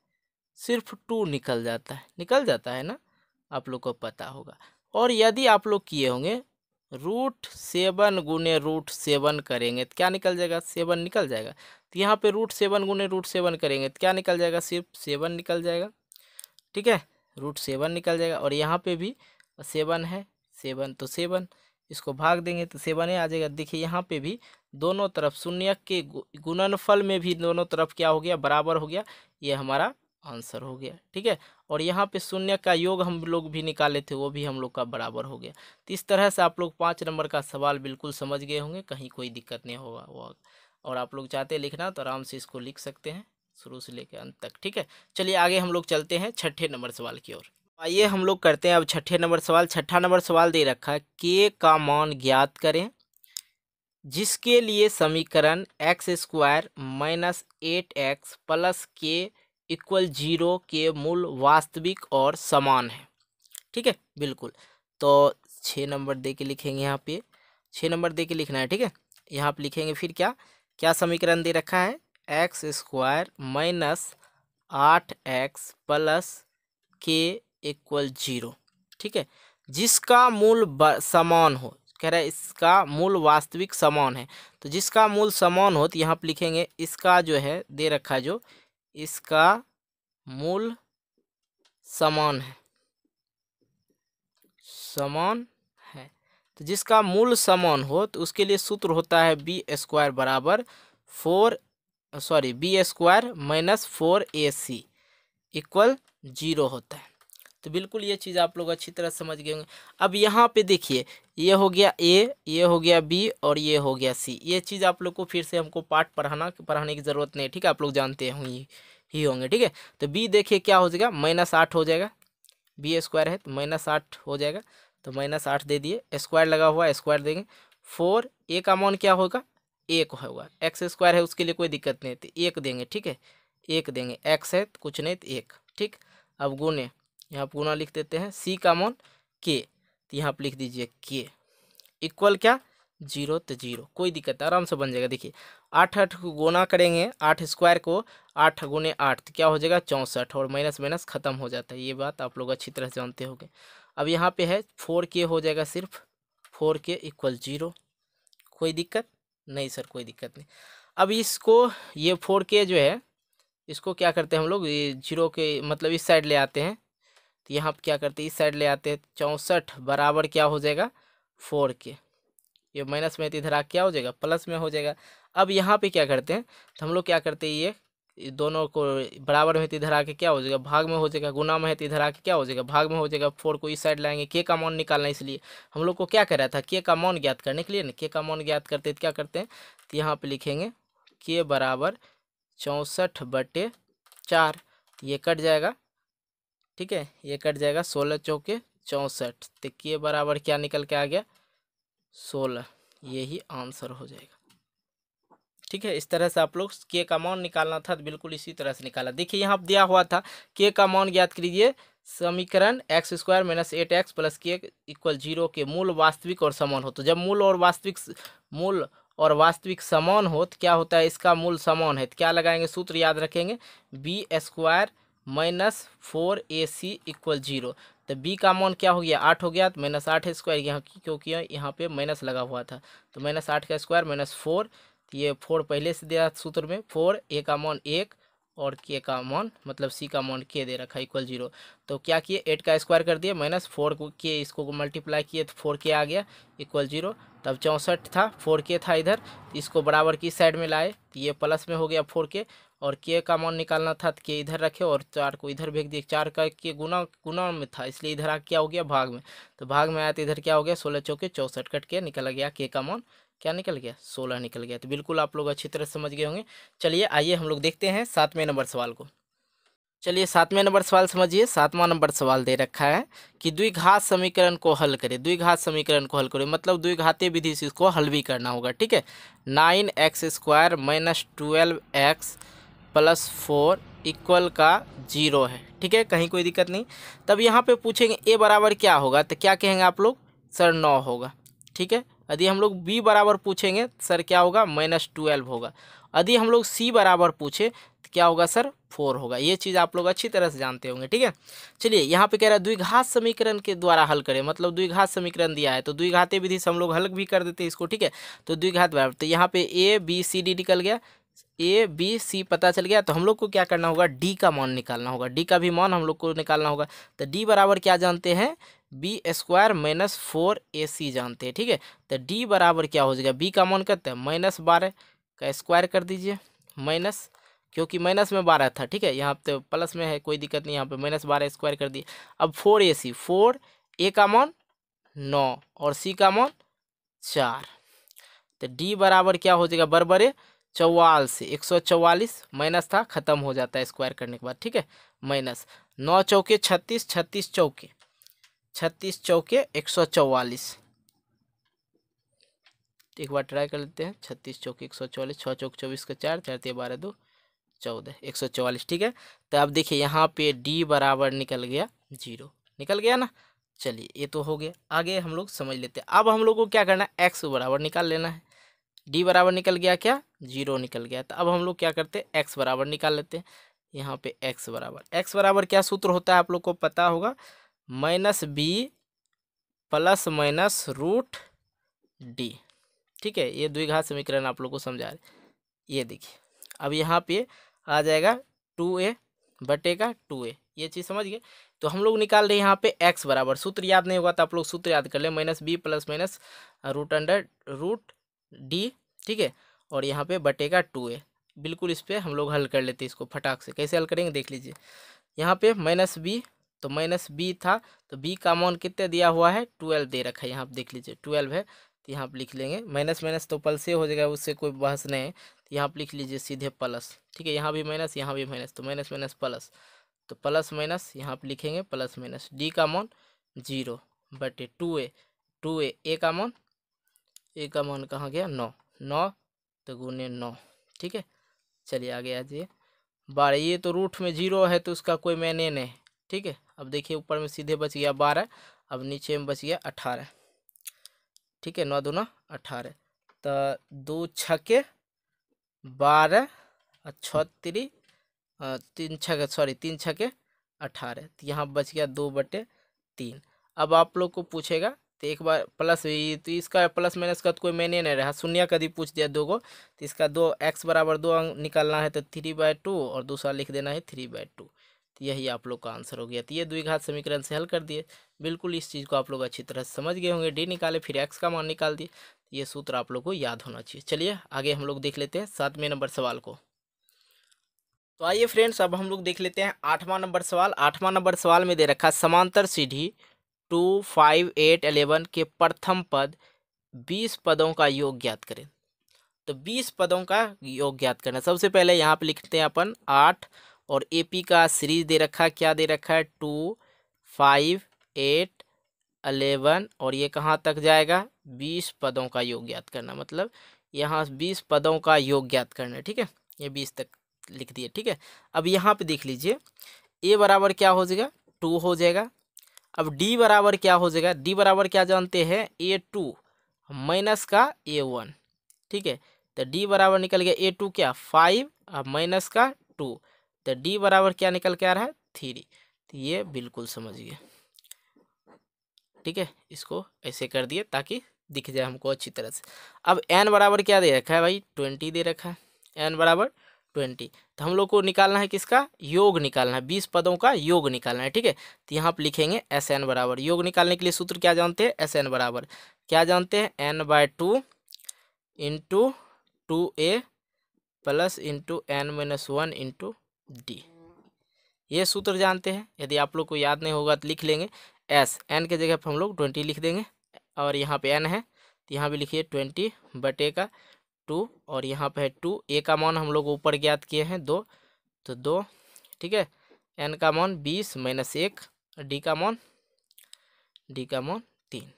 सिर्फ टू निकल जाता है निकल जाता है ना आप लोग को पता होगा और यदि आप लोग किए होंगे रूट सेवन गुने रूट सेवन करेंगे तो क्या निकल जाएगा सेवन निकल जाएगा तो यहाँ पे रूट सेवन गुने रूट सेवन करेंगे तो क्या निकल जाएगा सिर्फ सेवन निकल जाएगा ठीक है रूट सेवन निकल जाएगा और यहाँ पे भी सेवन है सेवन तो सेवन इसको भाग देंगे तो सेवन ही आ जाएगा देखिए यहाँ पे भी दोनों तरफ शून्य के गुणनफल में भी दोनों तरफ क्या हो गया बराबर हो गया ये हमारा आंसर हो गया ठीक है और यहाँ पे शून्य का योग हम लोग भी निकाले थे वो भी हम लोग का बराबर हो गया तो इस तरह से आप लोग पाँच नंबर का सवाल बिल्कुल समझ गए होंगे कहीं कोई दिक्कत नहीं होगा वो और आप लोग चाहते हैं लिखना तो आराम से इसको लिख सकते हैं शुरू से लेकर अंत तक ठीक है चलिए आगे हम लोग चलते हैं छठे नंबर सवाल की ओर आइए हम लोग करते हैं अब छठे नंबर सवाल छठा नंबर सवाल दे रखा है के का मान ज्ञात करें जिसके लिए समीकरण X square minus eight X plus K equal zero के मूल वास्तविक और समान है ठीक है बिल्कुल तो छः नंबर दे के लिखेंगे यहाँ पे छः नंबर दे के लिखना है ठीक है यहाँ पर लिखेंगे फिर क्या क्या समीकरण दे रखा है एक्स स्क्वायर माइनस आठ X plus K equal zero ठीक है जिसका मूल समान हो कह रहा है इसका मूल वास्तविक समान है तो जिसका मूल समान हो तो यहाँ पर लिखेंगे इसका जो है दे रखा है जो इसका मूल समान है समान तो जिसका मूल समान हो तो उसके लिए सूत्र होता है बी स्क्वायर बराबर four sorry B square minus four A C equal zero होता है तो बिल्कुल ये चीज़ आप लोग अच्छी तरह समझ गए होंगे अब यहाँ पे देखिए ये हो गया ए ये हो गया बी और ये हो गया सी ये चीज़ आप लोग को फिर से हमको पार्ट पढ़ाना पढ़ाने की ज़रूरत नहीं ठीक है आप लोग जानते होंगे ही होंगे ठीक है तो बी देखिए क्या हो जाएगा माइनस आठ हो जाएगा बी स्क्वायर है तो माइनस आठ हो जाएगा तो माइनस आठ दे दिए स्क्वायर लगा हुआ स्क्वायर देंगे फोर ए का मान क्या होगा एक होगा एक्स स्क्वायर है उसके लिए कोई दिक्कत नहीं थी तो एक देंगे ठीक है एक देंगे एक्स है तो कुछ नहीं तो एक ठीक अब गुने यहाँ पर गुना लिख देते हैं सी का मान के तो यहाँ पर लिख दीजिए के इक्वल क्या जीरो तो जीरो कोई दिक्कत आराम से बन जाएगा देखिए आठ आठ को गुना करेंगे आठ स्क्वायर को आठ गुने आठ तो क्या हो जाएगा चौंसठ और माइनस माइनस खत्म हो जाता है ये बात आप लोग अच्छी तरह जानते होंगे अब यहाँ पे है फोर के हो जाएगा सिर्फ फोर के इक्वल जीरो कोई दिक्कत नहीं सर कोई दिक्कत नहीं अब इसको ये फोर के जो है इसको क्या करते हैं हम लोग ये जीरो के मतलब इस साइड ले आते हैं तो यहाँ पर क्या करते हैं इस साइड ले आते हैं चौंसठ बराबर क्या हो जाएगा फोर के ये माइनस में इधर आ क्या हो जाएगा प्लस में हो जाएगा अब यहाँ पे क्या करते हैं तो हम लोग क्या करते हैं ये दोनों को बराबर में तो इधर आके क्या हो जाएगा भाग में हो जाएगा गुना में है तो इधर आके क्या हो जाएगा भाग में हो जाएगा फोर को इस साइड लाएंगे के का मौन निकालना इसलिए हम लोग को क्या कर रहा था के का मौन ज्ञात करने के लिए ना के का मौन ज्ञात करते तो क्या करते हैं तो यहाँ पर लिखेंगे के बराबर चौंसठ बटे चार ये कट जाएगा ठीक है ये कट जाएगा सोलह चौके चौंसठ तो के बराबर क्या निकल के आ गया सोलह यही आंसर हो जाएगा ठीक है इस तरह से आप लोग के का मान निकालना था तो बिल्कुल इसी तरह से निकाला देखिए यहाँ दिया हुआ था के का मान ज्ञात करिए समीकरण X square minus eight X plus K equal zero के मूल वास्तविक और समान हो तो जब मूल और वास्तविक मूल और वास्तविक समान हो तो क्या होता है इसका मूल समान है तो क्या लगाएंगे सूत्र याद रखेंगे B square minus four A C equal zero तो बी का मान क्या हो गया आठ हो गया तो माइनस आठ स्क्वायर यहाँ क्योंकि यहाँ पे माइनस लगा हुआ था तो माइनस आठ का स्क्वायर माइनस फोर तो ये फोर पहले से दिया सूत्र में फोर ए का मान एक और के का मान मतलब सी का मान के दे रखा इक्वल जीरो तो क्या किए एट का स्क्वायर कर दिया माइनस फोर को के इसको मल्टीप्लाई किए तो फोर के आ गया इक्वल जीरो तब चौंसठ था फोर के था इधर तो इसको बराबर की साइड में लाए तो ये प्लस में हो गया फोर के और के का मान निकालना था तो के इधर रखे और चार को इधर भेज दिए चार का के गुना गुना में था इसलिए इधर आ क्या हो गया भाग में तो भाग में आया तो इधर क्या हो गया सोलह चौके चौंसठ कट के निकल गया के का मान क्या निकल गया सोलह निकल गया तो बिल्कुल आप लोग अच्छी तरह समझ गए होंगे चलिए आइए हम लोग देखते हैं सातवें नंबर सवाल को चलिए सातवें नंबर सवाल समझिए सातवां नंबर सवाल दे रखा है कि द्विघात समीकरण को हल करें द्विघात समीकरण को हल करें मतलब द्विघातीय विधि से इसको हल भी करना होगा ठीक है nine X square minus twelve X plus four equal का जीरो है ठीक है कहीं कोई दिक्कत नहीं तब यहाँ पे पूछेंगे ए बराबर क्या होगा तो क्या कहेंगे आप लोग सर नौ होगा ठीक है यदि हम लोग बी बराबर पूछेंगे सर क्या होगा माइनस ट्वेल्व होगा यदि हम लोग सी बराबर पूछे तो क्या होगा सर फोर होगा ये चीज़ आप लोग अच्छी तरह से जानते होंगे ठीक है चलिए यहाँ पे कह रहा है द्विघात समीकरण के द्वारा हल करें मतलब द्विघात समीकरण दिया है तो द्विघाते विधि से हम लोग हल भी कर देते हैं इसको ठीक है तो द्विघात बराबर तो यहाँ पे ए बी सी डी निकल गया ए बी सी पता चल गया तो हम लोग को क्या करना होगा डी का मान निकालना होगा डी का भी मान हम लोग को निकालना होगा तो डी बराबर क्या जानते हैं B square minus four A C जानते हैं ठीक है तो डी बराबर क्या हो जाएगा बी का मान करते हैं माइनस बारह का स्क्वायर कर दीजिए माइनस क्योंकि माइनस में बारह था ठीक है यहाँ पे प्लस में है कोई दिक्कत नहीं यहाँ पे माइनस बारह स्क्वायर कर दिए अब फोर ए सी फोर ए का मान नौ और सी का मान चार तो डी बराबर क्या हो जाएगा बरबरे चौवाल से एक सौ चौवालीस माइनस था ख़त्म हो जाता है स्क्वायर करने के बाद ठीक है माइनस नौ चौके छत्तीस छत्तीस चौके छत्तीस चौके एक सौ चौवालीस एक बार ट्राई कर लेते हैं छत्तीस चौके एक सौ चौवालीस छः चौक चौबीस का चार चार तीन बारह दो चौदह एक सौ चौवालीस ठीक है तो अब देखिए यहाँ पे डी बराबर निकल गया जीरो निकल गया ना चलिए ये तो हो गया आगे हम लोग समझ लेते हैं अब हम लोग को क्या करना है एक्स बराबर निकाल लेना है डी बराबर निकल गया क्या जीरो निकल गया तो अब हम लोग क्या करते हैं एक्स बराबर निकाल लेते हैं यहाँ पे एक्स बराबर एक्स बराबर क्या सूत्र होता है आप लोग को पता होगा minus B plus minus root D ठीक है ये द्विघात समीकरण आप लोग को समझा रहे ये देखिए अब यहाँ पे आ जाएगा टू ए बटेगा टू ए ये चीज़ समझ गए तो हम लोग निकाल रहे हैं यहाँ पे एक्स बराबर सूत्र याद नहीं होगा तो आप लोग सूत्र याद कर ले minus B plus minus root under root D ठीक है और यहाँ पे बटेगा टू ए बिल्कुल इस पर हम लोग हल कर लेते हैं इसको फटाक से कैसे हल करेंगे देख लीजिए यहाँ पे माइनस बी तो माइनस बी था तो बी का अमाउंट कितने दिया हुआ है ट्वेल्व दे रखा है यहाँ आप देख लीजिए ट्वेल्व है तो यहाँ आप लिख लेंगे माइनस माइनस तो प्लस हो जाएगा उससे कोई बहस नहीं है तो यहाँ आप लिख लीजिए सीधे प्लस ठीक है यहाँ भी माइनस यहाँ भी माइनस तो माइनस माइनस प्लस तो प्लस माइनस यहाँ आप लिखेंगे प्लस माइनस डी का अमाउंट जीरो बटे two A two A A का अमाउंट ए का अमाउंट कहाँ गया नौ नौ तो गुने नौ ठीक है चलिए आगे आ जाइए बारह ये तो रूट में जीरो है तो उसका कोई मैंने नहीं ठीक है अब देखिए ऊपर में सीधे बच गया बारह अब नीचे में बच गया अठारह ठीक है नौ दो नौ अठारह तो दो छके बारह छत्तीस तीन छके सॉरी तीन छके अठारह तो यहाँ बच गया दो बटे तीन अब आप लोग को पूछेगा तो एक बार प्लस तो इसका प्लस माइनस का तो कोई मैंने नहीं रहा शून्य का भी पूछ दिया दो को तो इसका दो एक्स बराबर दो निकालना है तो थ्री बाय टू और दूसरा लिख देना है थ्री बाय टू तो यही आप लोग का आंसर हो गया तो ये द्विघात समीकरण से हल कर दिए बिल्कुल इस चीज़ को आप लोग अच्छी तरह से समझ गए होंगे डी निकाले फिर एक्स का मान निकाल दिए तो ये सूत्र आप लोग को याद होना चाहिए चलिए आगे हम लोग देख लेते हैं सातवें नंबर सवाल को तो आइए फ्रेंड्स अब हम लोग देख लेते हैं आठवां नंबर सवाल आठवां नंबर सवाल में दे रखा समांतर सीढ़ी टू फाइव एट एलेवन के प्रथम पद बीस पदों का योग ज्ञात करें तो बीस पदों का योग ज्ञात करना सबसे पहले यहाँ पे लिखते हैं अपन आठ और ए पी का सीरीज दे रखा है क्या दे रखा है टू फाइव एट अलेवन और ये कहाँ तक जाएगा बीस पदों का योग ज्ञात करना मतलब यहाँ बीस पदों का योग ज्ञात करना ठीक है ये बीस तक लिख दिए ठीक है अब यहाँ पे देख लीजिए ए बराबर क्या हो जाएगा टू हो जाएगा अब डी बराबर क्या हो जाएगा डी बराबर क्या जानते हैं ए टू माइनस का ए वन ठीक है तो डी बराबर निकल गया ए टू क्या फाइव और माइनस का टू तो डी बराबर क्या निकल के आ रहा है थ्री तो ये बिल्कुल समझिए ठीक है इसको ऐसे कर दिए ताकि दिख जाए हमको अच्छी तरह से अब एन बराबर क्या दे रखा है भाई ट्वेंटी दे रखा है एन बराबर ट्वेंटी तो हम लोग को निकालना है किसका योग निकालना है बीस पदों का योग निकालना है ठीक है तो यहाँ पर लिखेंगे एस एन बराबर योग निकालने के लिए सूत्र क्या जानते हैं एस एन बराबर क्या जानते हैं N by two into two A plus into N minus one into D ये सूत्र जानते हैं यदि आप लोग को याद नहीं होगा तो लिख लेंगे एस एन के जगह पर हम लोग ट्वेंटी लिख देंगे और यहाँ पे एन है तो यहाँ भी लिखिए ट्वेंटी बटे का टू और यहाँ पे है टू ए का मान हम लोग ऊपर ज्ञात किए हैं दो तो दो ठीक है एन का मान बीस माइनस एक डी का मान डी का मान तीन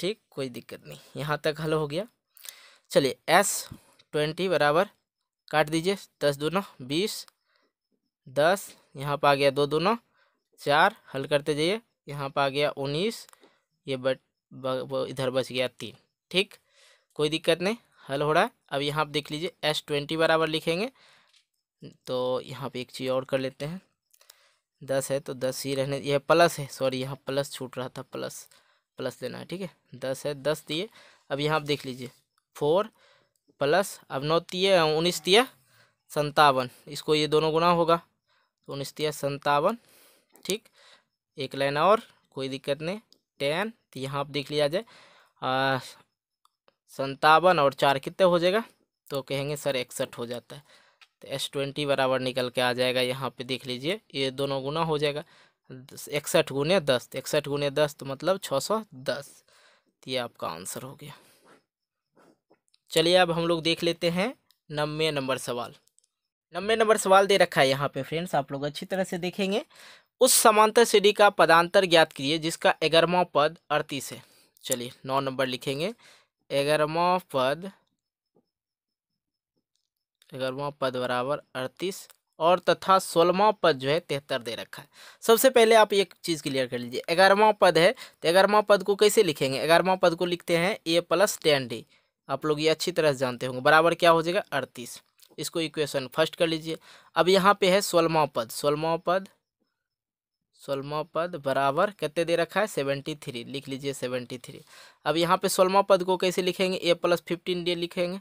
ठीक कोई दिक्कत नहीं यहाँ तक हल हो गया चलिए एस ट्वेंटी बराबर काट दीजिए दस दोनों बीस दस यहाँ पर आ गया दो दोनों चार हल करते जाइए यहाँ पर आ गया उन्नीस ये बट इधर बच गया तीन ठीक कोई दिक्कत नहीं हल हो रहा है अब यहाँ पर देख लीजिए एस ट्वेंटी बराबर लिखेंगे तो यहाँ पे एक चीज़ और कर लेते हैं दस है तो दस ही रहने यह प्लस है सॉरी यहाँ प्लस छूट रहा था प्लस प्लस लेना है ठीक है दस है दस दिए अब यहाँ आप देख लीजिए फोर प्लस अब नौ तीय उन्नीस तीय संतावन इसको ये दोनों गुना होगा तो उन्नीस तीय संतावन ठीक एक लाइन और कोई दिक्कत नहीं टेन तो यहाँ आप देख लिया जाए संतावन और चार कितने हो जाएगा तो कहेंगे सर इकसठ हो जाता है तो एस ट्वेंटी बराबर निकल के आ जाएगा यहाँ पे देख लीजिए ये दोनों गुना हो जाएगा इकसठ गुने दस तो इकसठ गुने दस तो मतलब छः सौ दस तो ये आपका आंसर हो गया चलिए अब हम लोग देख लेते हैं नब्बे नंबर सवाल नब्बे नंबर सवाल दे रखा है यहाँ पे फ्रेंड्स आप लोग अच्छी तरह से देखेंगे उस समांतर श्रेणी का पदांतर ज्ञात करिए जिसका एगरमा पद अड़तीस है चलिए नौ नंबर लिखेंगे एगरमा पद ग्यारहवा पद बराबर अड़तीस और तथा सोलहवा पद जो है तिहत्तर दे रखा है सबसे पहले आप एक चीज़ क्लियर कर लीजिए ग्यारहवा पद है तो ग्यारहवा पद को कैसे लिखेंगे ग्यारहवा पद को लिखते हैं ए प्लस टेन डी आप लोग ये अच्छी तरह से जानते होंगे बराबर क्या हो जाएगा अड़तीस इसको इक्वेशन फर्स्ट कर लीजिए अब यहाँ पे है सोलमा पद सोलमा पद सोलमा पद बराबर कितने दे रखा है सेवेंटी थ्री लिख लीजिए सेवेंटी थ्री अब यहाँ पे सोलमा पद को कैसे लिखेंगे ए प्लस फिफ्टीन डे लिखेंगे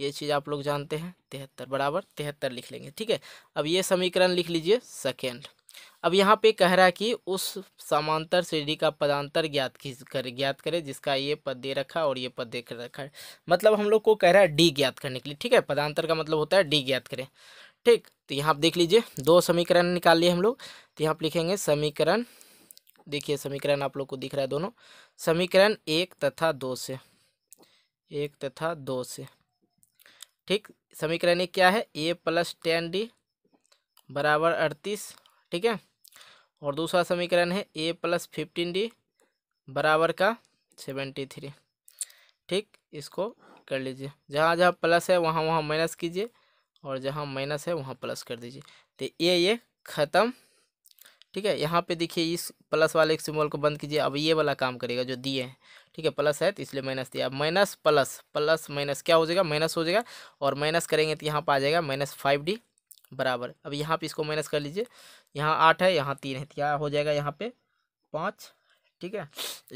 ये चीज़ आप लोग जानते हैं तिहत्तर बराबर तिहत्तर लिख लेंगे ठीक है अब ये समीकरण लिख लीजिए सेकेंड अब यहाँ पे कह रहा है कि उस समांतर श्रेणी का पदांतर ज्ञात कर ज्ञात करें जिसका ये पद दे रखा और ये पद दे कर रखा है मतलब हम लोग को कह रहा है डी ज्ञात करने के लिए ठीक है पदांतर का मतलब होता है डी ज्ञात करें ठीक तो यहाँ आप देख लीजिए दो समीकरण निकाल लिए हम लोग तो यहाँ आप लिखेंगे समीकरण देखिए समीकरण आप लोग को दिख रहा है दोनों समीकरण एक तथा दो से एक तथा दो से ठीक समीकरण एक क्या है ए प्लस टेन डी बराबर अड़तीस ठीक है और दूसरा समीकरण है ए प्लस फिफ्टीन डी बराबर का सेवेंटी थ्री ठीक इसको कर लीजिए जहाँ जहाँ प्लस है वहाँ वहाँ माइनस कीजिए और जहाँ माइनस है वहाँ प्लस कर दीजिए तो ये ये ख़त्म ठीक है यहाँ पे देखिए इस प्लस वाले एक सिम्बल को बंद कीजिए अब ये वाला काम करेगा जो दिए हैं ठीक है प्लस है तो इसलिए माइनस दिया अब माइनस प्लस प्लस माइनस क्या हो जाएगा माइनस हो जाएगा और माइनस करेंगे तो यहाँ पर आ जाएगा माइनस फाइव डी बराबर अब यहाँ पे इसको माइनस कर लीजिए यहाँ आठ है यहाँ तीन है क्या तो हो जाएगा यहाँ पे पाँच ठीक है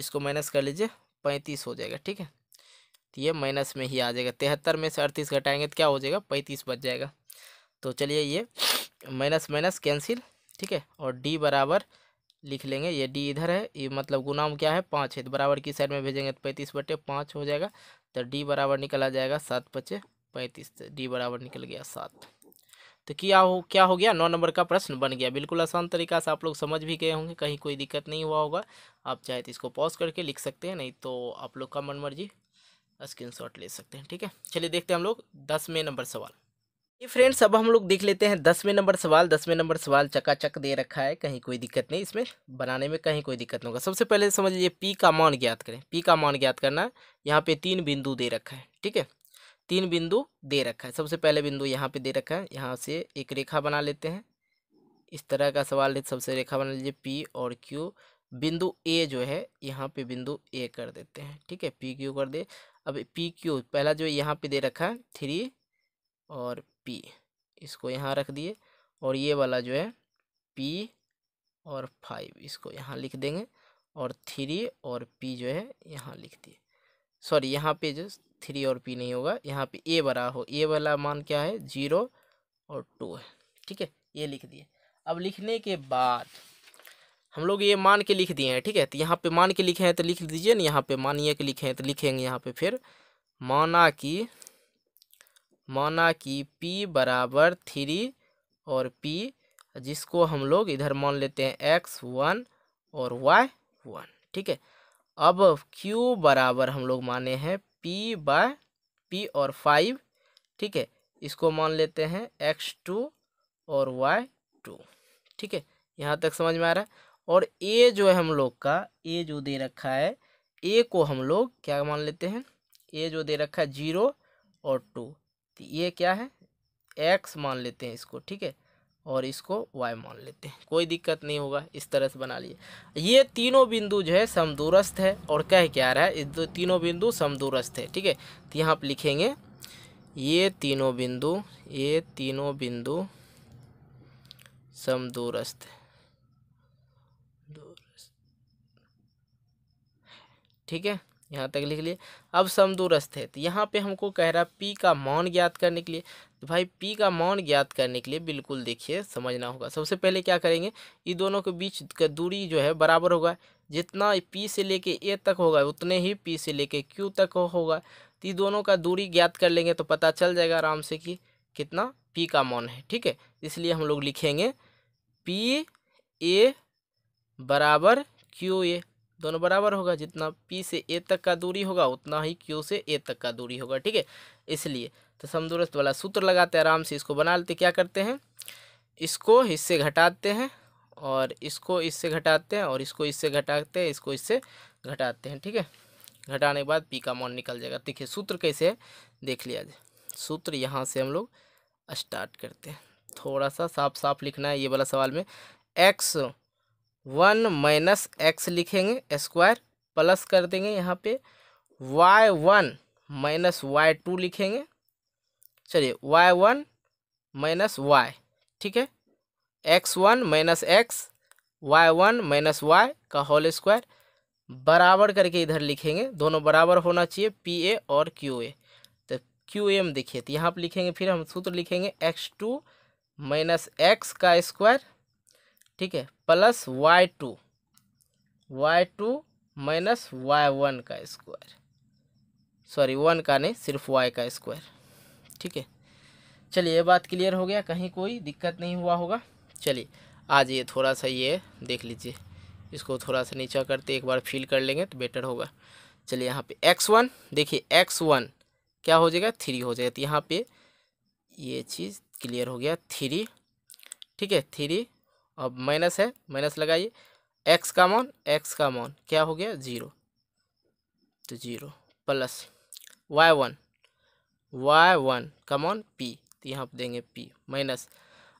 इसको माइनस कर लीजिए पैंतीस हो जाएगा ठीक है तो ये माइनस में ही आ जाएगा तिहत्तर में से अड़तीस घटाएंगे तो क्या हो जाएगा पैंतीस बच जाएगा तो चलिए ये माइनस माइनस कैंसिल ठीक है और डी बराबर लिख लेंगे ये डी इधर है ये मतलब गुना में क्या है पाँच है तो बराबर की साइड में भेजेंगे तो पैंतीस बटे पाँच हो जाएगा तो डी बराबर निकला जाएगा सात पचे पैंतीस डी तो बराबर निकल गया सात तो क्या हो क्या हो गया नौ नंबर का प्रश्न बन गया बिल्कुल आसान तरीका से आप लोग समझ भी गए होंगे कहीं कोई दिक्कत नहीं हुआ होगा आप चाहे तो इसको पॉज करके लिख सकते हैं नहीं तो आप लोग का मन मर्जी स्क्रीन ले सकते हैं ठीक है चलिए देखते हैं हम लोग दसवें नंबर सवाल ये फ्रेंड्स अब हम लोग देख लेते हैं दसवें नंबर सवाल दसवें नंबर सवाल चकाचक दे रखा है कहीं कोई दिक्कत नहीं इसमें बनाने में कहीं कोई दिक्कत नहीं होगा सबसे पहले समझ लीजिए पी का मान ज्ञात करें पी का मान ज्ञात करना है यहाँ पे तीन बिंदु दे रखा है ठीक है तीन बिंदु दे रखा है सबसे पहले बिंदु यहाँ पे दे रखा है यहाँ से एक रेखा बना लेते हैं इस तरह का सवाल है सबसे रेखा बना लीजिए पी और क्यू बिंदु ए जो है यहाँ पे बिंदु ए कर देते हैं ठीक है पी क्यू कर दे अब पी क्यू पहला जो यहाँ पे दे रखा है थ्री और पी इसको यहाँ रख दिए और ये वाला जो है पी और फाइव इसको यहाँ लिख देंगे और थ्री और पी जो है यहाँ लिख दिए सॉरी यहाँ पे जो थ्री और पी नहीं होगा यहाँ पे ए बड़ा हो ए वाला मान क्या है जीरो और टू है ठीक है ये लिख दिए अब लिखने के बाद हम लोग ये मान के लिख दिए हैं ठीक है तो यहाँ पे मान के लिखे हैं तो लिख दीजिए ना यहाँ पे मानिए के लिखे हैं तो लिखेंगे यहाँ पे फिर माना कि माना कि पी बराबर थ्री और पी जिसको हम लोग इधर मान लेते हैं एक्स वन और वाई वन ठीक है अब क्यू बराबर हम लोग माने हैं पी बाय पी और फाइव ठीक है इसको मान लेते हैं एक्स टू और वाई टू ठीक है यहाँ तक समझ में आ रहा है और ए जो है हम लोग का ए जो दे रखा है ए को हम लोग क्या मान लेते हैं ए जो दे रखा है जीरो और टू तो ये क्या है एक्स मान लेते हैं इसको ठीक है और इसको वाई मान लेते हैं कोई दिक्कत नहीं होगा इस तरह से बना लिए ये तीनों बिंदु जो है समदूरस्थ है और कह क्या रहा है इस तीनों बिंदु समदूरस्थ है ठीक है तो यहाँ आप लिखेंगे ये तीनों बिंदु ये तीनों बिंदु समदूरस्थ ठीक है यहाँ तक लिख लिए अब समदूरस्थ है तो यहाँ पे हमको कह रहा है पी का मान ज्ञात करने के लिए तो भाई पी का मान ज्ञात करने के लिए बिल्कुल देखिए समझना होगा सबसे पहले क्या करेंगे ये दोनों के बीच का दूरी जो है बराबर होगा जितना पी से लेके ए तक होगा उतने ही पी से लेके क्यू तक होगा तो ये दोनों का दूरी ज्ञात कर लेंगे तो पता चल जाएगा आराम से कि कितना पी का मान है ठीक है इसलिए हम लोग लिखेंगे पी ए बराबर क्यू ए दोनों बराबर होगा जितना पी से ए तक का दूरी होगा उतना ही क्यू से ए तक का दूरी होगा ठीक है इसलिए तो समदुरस्त वाला सूत्र लगाते हैं आराम से इसको बना लेते क्या करते हैं इसको इससे घटाते हैं और इसको इससे घटाते हैं और इसको इससे घटाते हैं इसको इससे घटाते हैं ठीक है घटाने के बाद पी का मॉन निकल जाएगा देखिए सूत्र कैसे है देख लिया जाए सूत्र यहाँ से हम लोग स्टार्ट करते हैं थोड़ा सा साफ साफ लिखना है ये वाला सवाल में एक्स वन माइनस एक्स लिखेंगे स्क्वायर प्लस कर देंगे यहाँ पे Y one minus Y two लिखेंगे चलिए वाई वन माइनस वाई ठीक है X one minus X Y one minus Y का होल स्क्वायर बराबर करके इधर लिखेंगे दोनों बराबर होना चाहिए पी ए और क्यू ए तो क्यू एम देखिए तो यहाँ पर लिखेंगे फिर हम सूत्र लिखेंगे एक्स टू माइनस एक्स का स्क्वायर ठीक है plus Y two Y two minus Y one का स्क्वायर सॉरी वन का नहीं सिर्फ वाई का स्क्वायर ठीक है चलिए ये बात क्लियर हो गया कहीं कोई दिक्कत नहीं हुआ होगा चलिए आज ये थोड़ा सा ये देख लीजिए इसको थोड़ा सा नीचा करते एक बार फील कर लेंगे तो बेटर होगा चलिए यहाँ पे एक्स वन देखिए एक्स वन क्या हो जाएगा थ्री हो जाएगा तो यहाँ पे ये चीज़ क्लियर हो गया थ्री ठीक है थ्री अब माइनस है माइनस लगाइए एक्स का मॉन एक्स का मॉन क्या हो गया ज़ीरो तो zero plus Y one Y one come on P तो यहाँ पर देंगे पी माइनस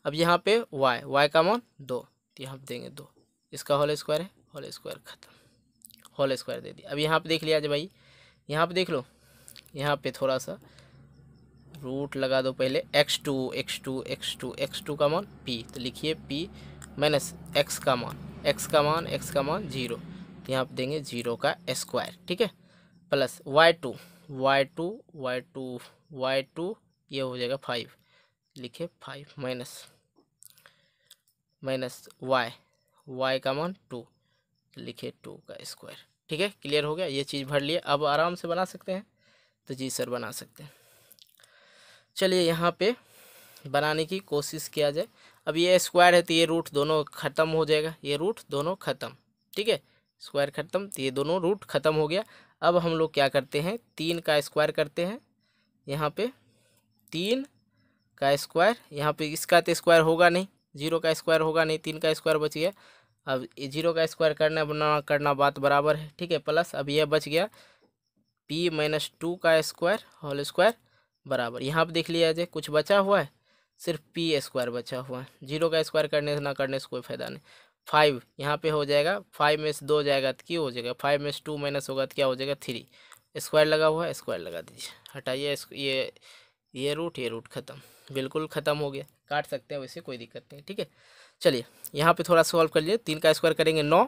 अब यहाँ पे वाई वाई कमॉन दो तो यहाँ पर देंगे दो इसका होल स्क्वायर है होल स्क्वायर खत्म होल स्क्वायर दे दिया अब यहाँ पे देख लिया जब भाई यहाँ पे देख लो यहाँ पे थोड़ा सा रूट लगा दो पहले X two X two X two X two का मान पी तो लिखिए पी माइनस एक्स का मान एक्स का मान एक्स का मान जीरो तो यहाँ पर देंगे जीरो का स्क्वायर ठीक है plus Y two Y two Y two Y two ये हो जाएगा फाइव लिखे five minus minus Y Y का मान टू लिखे टू का स्क्वायर ठीक है क्लियर हो गया ये चीज़ भर लिए अब आराम से बना सकते हैं तो जी सर बना सकते हैं चलिए यहाँ पे बनाने की कोशिश किया जाए अब ये स्क्वायर है तो ये रूट दोनों ख़त्म हो जाएगा ये रूट दोनों ख़त्म ठीक है स्क्वायर ख़त्म तो ये दोनों रूट ख़त्म हो गया अब हम लोग क्या करते हैं तीन का स्क्वायर करते हैं यहाँ पे तीन का स्क्वायर यहाँ पे इसका तो स्क्वायर होगा नहीं जीरो का स्क्वायर होगा नहीं तीन का स्क्वायर बच गया अब जीरो का स्क्वायर करना बना करना बात बराबर है ठीक है प्लस अब यह बच गया पी माइनस टू का स्क्वायर होल स्क्वायर बराबर यहाँ पर देख लिया जाए कुछ बचा हुआ है सिर्फ पी स्क्वायर बचा हुआ है जीरो का स्क्वायर करने से ना करने से कोई फायदा नहीं फाइव यहाँ पे हो जाएगा फाइव में से दो जाएगा तो क्या हो जाएगा फाइव में से टू माइनस होगा तो क्या हो जाएगा थ्री स्क्वायर लगा हुआ है स्क्वायर लगा दीजिए हटाइए ये ये रूट ये रूट ख़त्म बिल्कुल ख़त्म हो गया काट सकते हैं वैसे कोई दिक्कत नहीं ठीक है चलिए यहाँ पे थोड़ा सॉल्व कर लिए तीन का स्क्वायर करेंगे नौ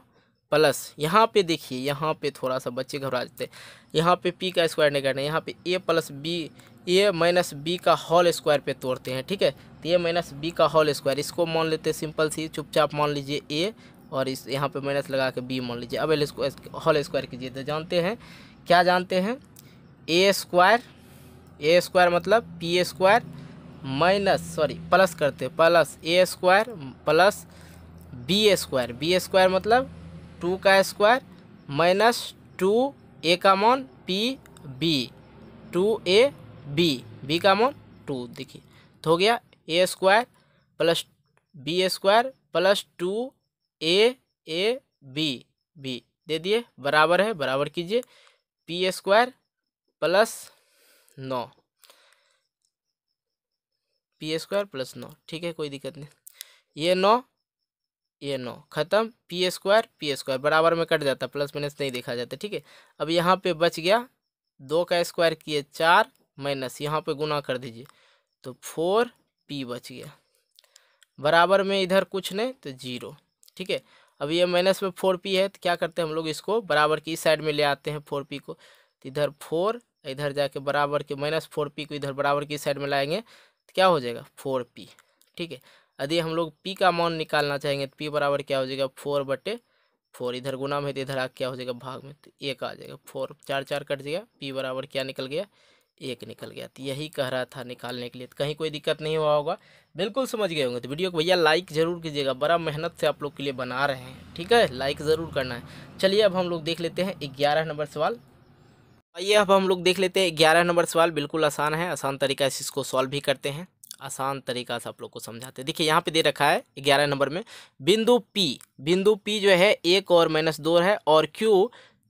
प्लस यहाँ पे देखिए यहाँ पे थोड़ा सा बच्चे घबरा जाते हैं यहाँ पे पी का स्क्वायर नहीं करना है यहाँ पे A plus B A minus B का होल स्क्वायर पे तोड़ते हैं ठीक है तो ए माइनस बी का होल स्क्वायर इसको मान लेते हैं सिंपल सी चुपचाप मान लीजिए ए और इस यहाँ पे माइनस लगा के बी मान लीजिए अब एल होल स्क्वायर कीजिए तो जानते हैं क्या जानते हैं ए स्क्वायर ए स्क्वायर मतलब P square minus sorry plus करते plus A square plus B square B square मतलब टू का स्क्वायर माइनस टू ए का मोन P B two A B B का मोन टू देखिए तो हो गया A square plus B square plus two A A B B दे दिए बराबर है बराबर कीजिए पी स्क्वायर प्लस नौ पी स्क्वायर प्लस नौ ठीक है कोई दिक्कत नहीं ये नौ ये नौ ख़त्म पी स्क्वायर पी स्क्वायर बराबर में कट जाता प्लस माइनस नहीं देखा जाता ठीक है अब यहाँ पे बच गया दो का स्क्वायर किए चार माइनस यहाँ पे गुना कर दीजिए तो फोर पी बच गया बराबर में इधर कुछ नहीं तो जीरो ठीक है अब ये माइनस में फोर पी है तो क्या करते हैं हम लोग इसको बराबर की इस साइड में ले आते हैं फोर पी को तो इधर फोर इधर जाके बराबर के माइनस फोर पी को इधर बराबर की साइड में लाएंगे तो क्या हो जाएगा फोर पी ठीक है यदि हम लोग पी का अमाउंट निकालना चाहेंगे तो पी बराबर क्या हो जाएगा फोर बटे फोर इधर गुना में तो इधर आ क्या हो जाएगा भाग में तो एक आ जाएगा फोर चार चार कट जाएगा पी बराबर क्या निकल गया एक निकल गया तो यही कह रहा था निकालने के लिए तो कहीं कोई दिक्कत नहीं हुआ होगा बिल्कुल समझ गए होंगे तो वीडियो को भैया लाइक ज़रूर कीजिएगा बड़ा मेहनत से आप लोग के लिए बना रहे हैं ठीक है लाइक ज़रूर करना है चलिए अब हम लोग देख लेते हैं ग्यारह नंबर सवाल आइए अब हम लोग देख लेते हैं ग्यारह नंबर सवाल बिल्कुल आसान है आसान तरीका से इसको सॉल्व भी करते हैं आसान तरीका से आप लोग को समझाते हैं देखिए यहाँ पे दे रखा है ग्यारह नंबर में बिंदु पी बिंदु पी जो है एक और माइनस दो है और Q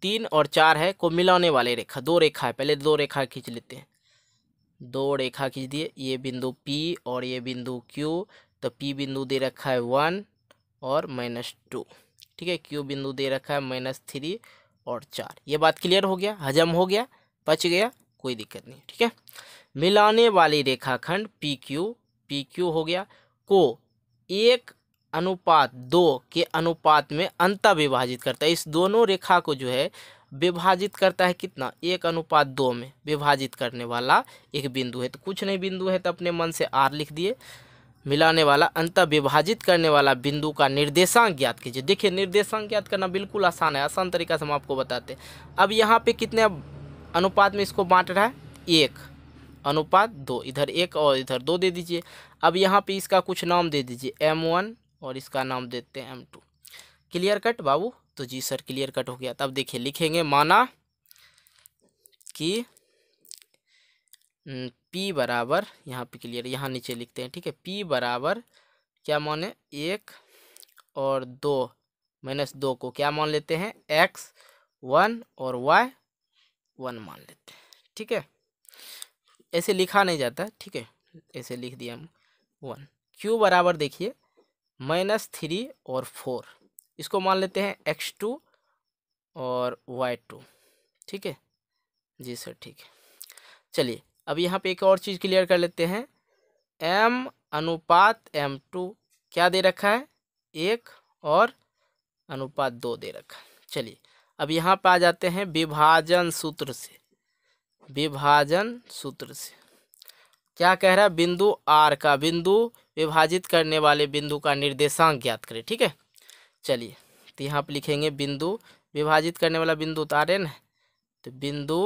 तीन और चार है को मिलाने वाले रेखा दो रेखा है पहले दो रेखा खींच लेते हैं दो रेखा खींच दिए ये बिंदु पी और ये बिंदु क्यू तो पी बिंदु दे रखा है वन और माइनस टू ठीक है क्यू बिंदु दे रखा है माइनस थ्री और चार ये बात क्लियर हो गया हजम हो गया पच गया कोई दिक्कत नहीं ठीक है मिलाने वाली रेखाखंड पी क्यू पी क्यू हो गया को एक अनुपात दो के अनुपात में अंतर विभाजित करता है इस दोनों रेखा को जो है विभाजित करता है कितना एक अनुपात दो में विभाजित करने वाला एक बिंदु है तो कुछ नहीं बिंदु है तो अपने मन से आर लिख दिए मिलाने वाला अंत विभाजित करने वाला बिंदु का निर्देशांक ज्ञात कीजिए देखिए निर्देशांक ज्ञात करना बिल्कुल आसान है आसान तरीका से हम आपको बताते हैं अब यहाँ पे कितने अनुपात में इसको बांट रहा है एक अनुपात दो इधर एक और इधर दो दे दीजिए अब यहाँ पे इसका कुछ नाम दे दीजिए एम वन और इसका नाम देते हैं एम टू क्लियर कट बाबू तो जी सर क्लियर कट हो गया तब देखिए लिखेंगे माना कि पी हम्म, बराबर यहाँ पे क्लियर यहाँ नीचे लिखते हैं ठीक है पी बराबर क्या माने एक और दो माइनस दो को क्या मान लेते हैं एक्स वन और वाई वन मान लेते हैं ठीक है ऐसे लिखा नहीं जाता ठीक है ऐसे लिख दिया हम वन क्यू बराबर देखिए माइनस थ्री और फोर इसको मान लेते हैं एक्स टू और वाई टू ठीक है जी सर ठीक है चलिए अब यहाँ पे एक और चीज़ क्लियर कर लेते हैं एम अनुपात एम टू क्या दे रखा है एक और अनुपात दो दे रखा है चलिए अब यहाँ पे आ जाते हैं विभाजन सूत्र से विभाजन सूत्र से क्या कह रहा है बिंदु आर का बिंदु विभाजित करने वाले बिंदु का निर्देशांक ज्ञात करें ठीक है चलिए तो यहाँ पर लिखेंगे बिंदु विभाजित करने वाला बिंदु उतारे तो ना तो बिंदु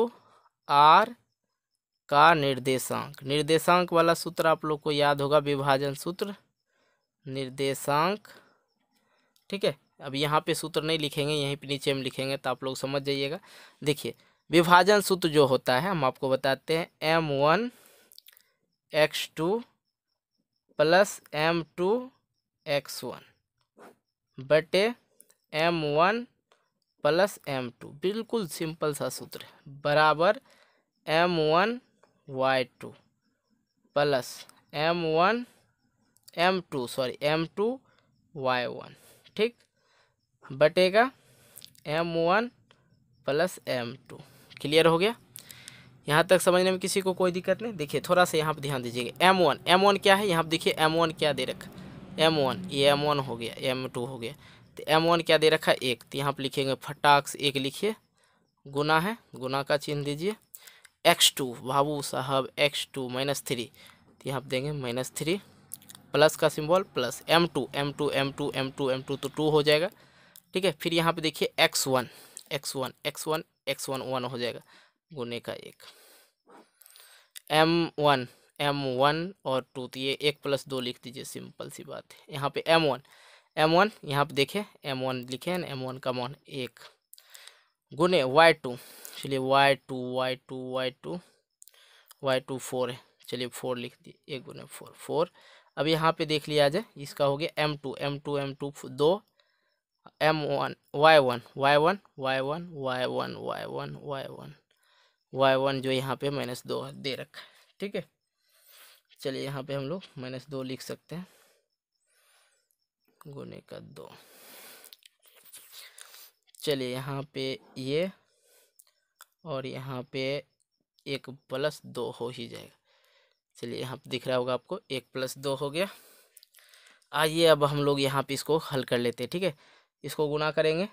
आर का निर्देशांक निर्देशांक वाला सूत्र आप लोग को याद होगा विभाजन सूत्र निर्देशांक ठीक है अब यहाँ पे सूत्र नहीं लिखेंगे यहीं पे नीचे हम लिखेंगे तो आप लोग समझ जाइएगा देखिए विभाजन सूत्र जो होता है हम आपको बताते हैं M one X two plus M two X one बटे M one plus M two बिल्कुल सिंपल सा सूत्र है बराबर M one Y two plus M one M two sorry M two Y one ठीक बटेगा M one plus M two clear हो गया यहाँ तक समझने में किसी को कोई दिक्कत नहीं देखिए थोड़ा सा यहाँ पर ध्यान दीजिएगा एम वन एम वन क्या है यहाँ पर देखिए एम वन क्या दे रखा एम वन ये एम वन हो गया एम टू हो गया तो एम वन क्या दे रखा है एक तो यहाँ पर लिखेंगे फटाक से एक लिखिए गुना है गुना का चिन्ह दीजिए एक्स टू बाबू साहब एक्स टू माइनस थ्री तो यहाँ पर देंगे माइनस थ्री प्लस का symbol plus M two M two M two M two M two तो टू हो जाएगा ठीक है फिर यहाँ पर देखिए X one X one X one X one one हो जाएगा गुने का एक एम वन एम वन और टू तो ये एक प्लस दो लिख दीजिए सिंपल सी बात है यहाँ पे एम वन एम वन यहाँ पे देखें एम वन लिखे ना एम वन का मन एक गुने वाई टू चलिए Y two Y two Y two Y two four है चलिए फोर लिख दिए एक गुने फोर फोर अब यहाँ पे देख लिया जाए इसका हो गया M two M two M two दो M one Y one Y one Y one Y one Y one Y one Y one Y one पे माइनस दो दे रखा है ठीक है चलिए यहाँ पे हम लोग माइनस दो लिख सकते हैं गुने का दो चलिए यहाँ पे ये और यहाँ पे एक प्लस दो हो ही जाएगा चलिए यहाँ पर दिख रहा होगा आपको एक प्लस दो हो गया आइए अब हम लोग यहाँ पे इसको हल कर लेते हैं ठीक है इसको गुना करेंगे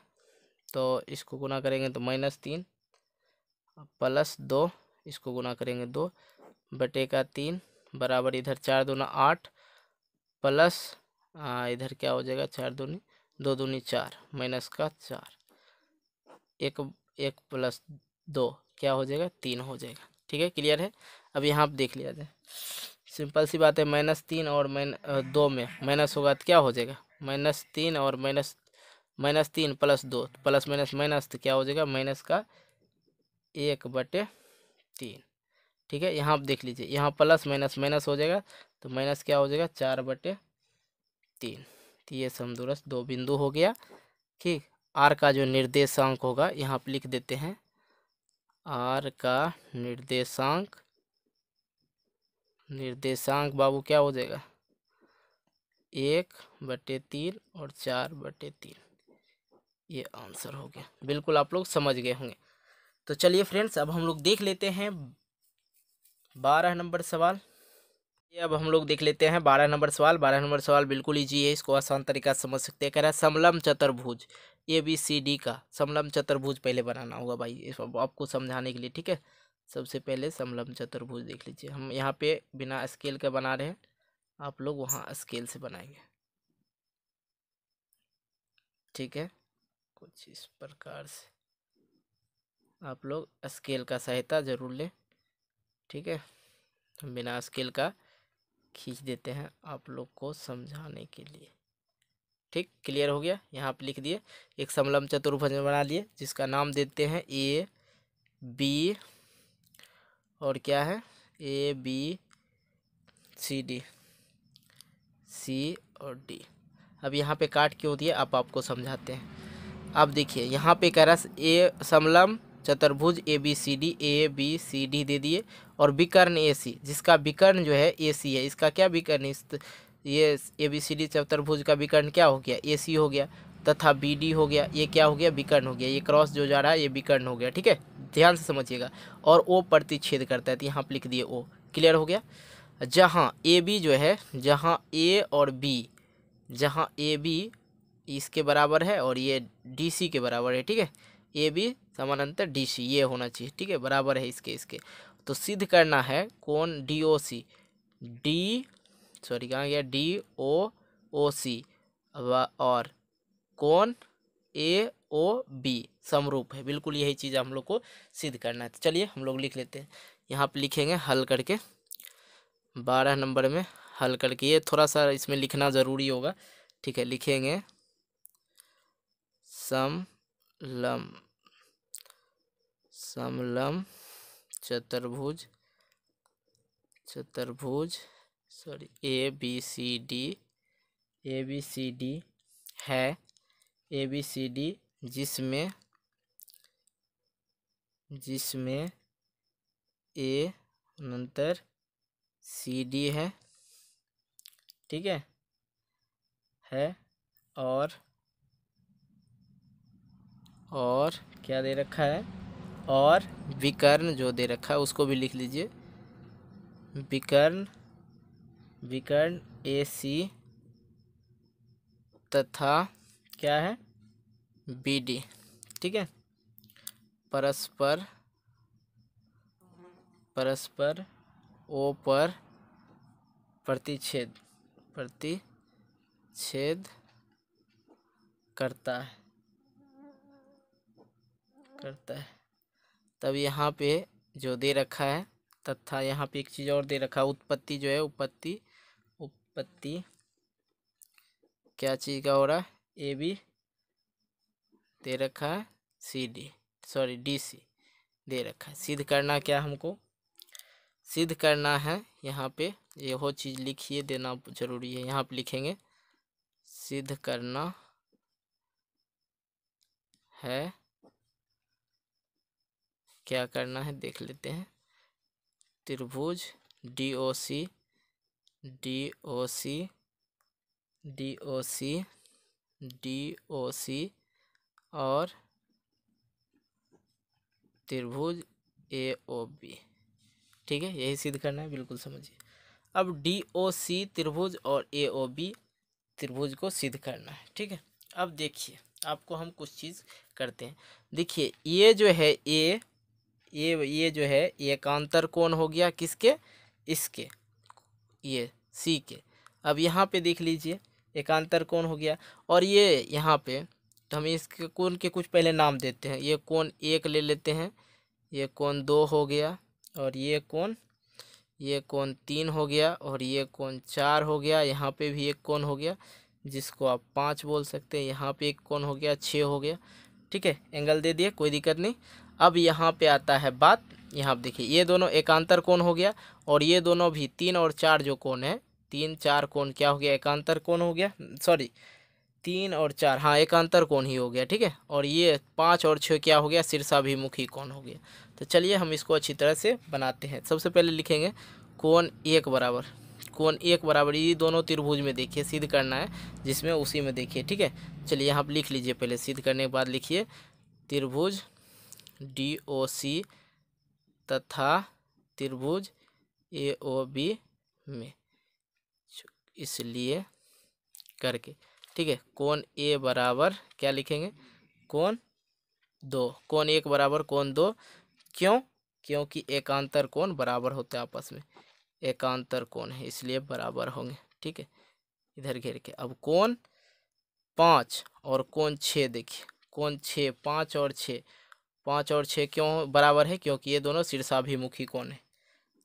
तो इसको गुना करेंगे तो माइनस तीन प्लस दो इसको गुना करेंगे दो बटे का तीन बराबर इधर चार दूना आठ प्लस आ, इधर क्या हो जाएगा चार दूनी दो दूनी चार माइनस का चार एक एक प्लस दो क्या हो जाएगा तीन हो जाएगा ठीक है क्लियर है अब यहाँ आप देख लिया जाए सिंपल सी बात है माइनस तीन और माइन दो में माइनस होगा तो क्या हो जाएगा माइनस तीन और माइनस माइनस तीन प्लस दो तो प्लस माइनस माइनस तो क्या हो जाएगा माइनस का एक बटे तीन ठीक है यहाँ आप देख लीजिए यहाँ प्लस माइनस माइनस हो जाएगा तो माइनस क्या हो जाएगा चार बटे तीन तो ये समदुरस्त दो बिंदु हो गया ठीक आर का जो निर्देशांक होगा यहाँ आप लिख देते हैं आर का निर्देशांक निर्देशांक बाबू क्या हो जाएगा एक बटे तीन और चार बटे तीन ये आंसर हो गया बिल्कुल आप लोग समझ गए होंगे तो चलिए फ्रेंड्स अब हम लोग देख लेते हैं बारह नंबर सवाल ये अब हम लोग देख लेते हैं बारह नंबर सवाल बारह नंबर सवाल बिल्कुल ईजी है इसको आसान तरीका समझ सकते हैं कह रहा है समलम चतुर्भुज ए बी सी डी का समलम चतुर्भुज पहले बनाना होगा भाई इसको आपको समझाने के लिए ठीक है सबसे पहले समलम चतुर्भुज देख लीजिए हम यहाँ पे बिना स्केल के बना रहे हैं आप लोग वहाँ स्केल से बनाएंगे ठीक है कुछ इस प्रकार से आप लोग स्केल का सहायता ज़रूर लें ठीक है हम बिना स्केल का खींच देते हैं आप लोग को समझाने के लिए ठीक क्लियर हो गया यहाँ पर लिख दिए एक समलम चतुर्भुज बना लिए जिसका नाम देते हैं ए बी और क्या है A B C D C और डी अब यहाँ पे काट क्यों दिए आप आपको समझाते हैं अब देखिए यहाँ पे कह रहा है ए समलम चतुर्भुज A B C D A B C D दे दिए और विकर्ण ए सी जिसका विकर्ण जो है ए सी है इसका क्या विकर्ण इस ये ए बी सी डी चतुर्भुज का विकर्ण क्या हो गया ए सी हो गया तथा बी डी हो गया ये क्या हो गया विकर्ण हो गया ये क्रॉस जो जा रहा है ये विकर्ण हो गया ठीक है ध्यान से समझिएगा और ओ प्रतिच्छेद करता है तो यहाँ पर लिख दिए ओ क्लियर हो गया जहाँ ए बी जो है जहाँ ए और बी जहाँ ए बी इसके बराबर है और ये डी सी के बराबर है ठीक है ए बी समानांतर डी सी ये होना चाहिए ठीक है बराबर है इसके इसके तो सिद्ध करना है कौन D O C D sorry कहाँ गया डी ओ ओ सी और कौन ए ओ बी समरूप है बिल्कुल यही चीज़ हम लोग को सिद्ध करना है तो चलिए हम लोग लिख लेते हैं यहाँ पर लिखेंगे हल करके बारह नंबर में हल करके ये थोड़ा सा इसमें लिखना ज़रूरी होगा ठीक है लिखेंगे सम लम समलम चतुर्भुज चतुर्भुज sorry A B C D A B C D है ए बी सी डी जिसमें जिसमें ए अनंतर सी डी है ठीक है है और और क्या दे रखा है और विकर्ण जो दे रखा है उसको भी लिख लीजिए विकर्ण विकर्ण ए सी तथा क्या है बी डी ठीक है परस्पर परस्पर ओ पर प्रतिच्छेद प्रतिच्छेद करता है करता है तब यहाँ पे जो दे रखा है तथा यहाँ पे एक चीज़ और दे रखा है उत्पत्ति जो है उत्पत्ति उत्पत्ति क्या चीज़ का हो रहा है ए बी दे रखा है C D sorry D C दे रखा है सिद्ध करना क्या हमको सिद्ध करना है यहाँ पे ये हो चीज़ लिखिए देना जरूरी है यहाँ पे लिखेंगे सिद्ध करना है क्या करना है देख लेते हैं त्रिभुज D O C D O C D O C D O C और त्रिभुज ए ओ बी ठीक है यही सिद्ध करना है बिल्कुल समझिए अब डी ओ सी त्रिभुज और ए ओ बी त्रिभुज को सिद्ध करना है ठीक है अब देखिए आपको हम कुछ चीज़ करते हैं देखिए ये जो है ए ये ये जो है ये एकांतर कोण हो गया किसके इसके ये सी के अब यहाँ पे देख लीजिए एकांतर कोण हो गया और ये यहाँ पे तो हम इसके कोण के कुछ पहले नाम देते हैं ये कोण एक ले लेते हैं ये कोण दो हो गया और ये कोण ये कोण तीन हो गया और ये कोण चार हो गया यहाँ पे भी एक कोण हो गया जिसको आप पाँच बोल सकते हैं यहाँ पे एक कोण हो गया छः हो गया ठीक है एंगल दे दिए कोई दिक्कत नहीं अब यहाँ पे आता है बात यहाँ पर देखिए ये दोनों एकांतर कोण हो गया और ये दोनों भी तीन और चार जो कोण है तीन चार कोण क्या हो गया एकांतर कोण हो गया सॉरी तीन और चार हाँ एकांतर कोण ही हो गया ठीक है और ये पाँच और छः क्या हो गया सिरसाभिमुखी कौन हो गया तो चलिए हम इसको अच्छी तरह से बनाते हैं सबसे पहले लिखेंगे कोण एक बराबर कोण एक बराबर ये दोनों त्रिभुज में देखिए सिद्ध करना है जिसमें उसी में देखिए ठीक है चलिए पर लिख लीजिए पहले सिद्ध करने के बाद लिखिए त्रिभुज डी ओ सी तथा त्रिभुज ए ओ बी में इसलिए करके ठीक है कौन ए बराबर क्या लिखेंगे कौन दो कौन एक बराबर कौन दो क्यों क्योंकि एकांतर कौन बराबर होते हैं आपस में एकांतर कौन है इसलिए बराबर होंगे ठीक है इधर घेर के अब कौन पाँच और कौन छः देखिए कौन छः पाँच और छः पाँच और छः क्यों बराबर है क्योंकि ये दोनों शीर्षाभिमुखी कौन है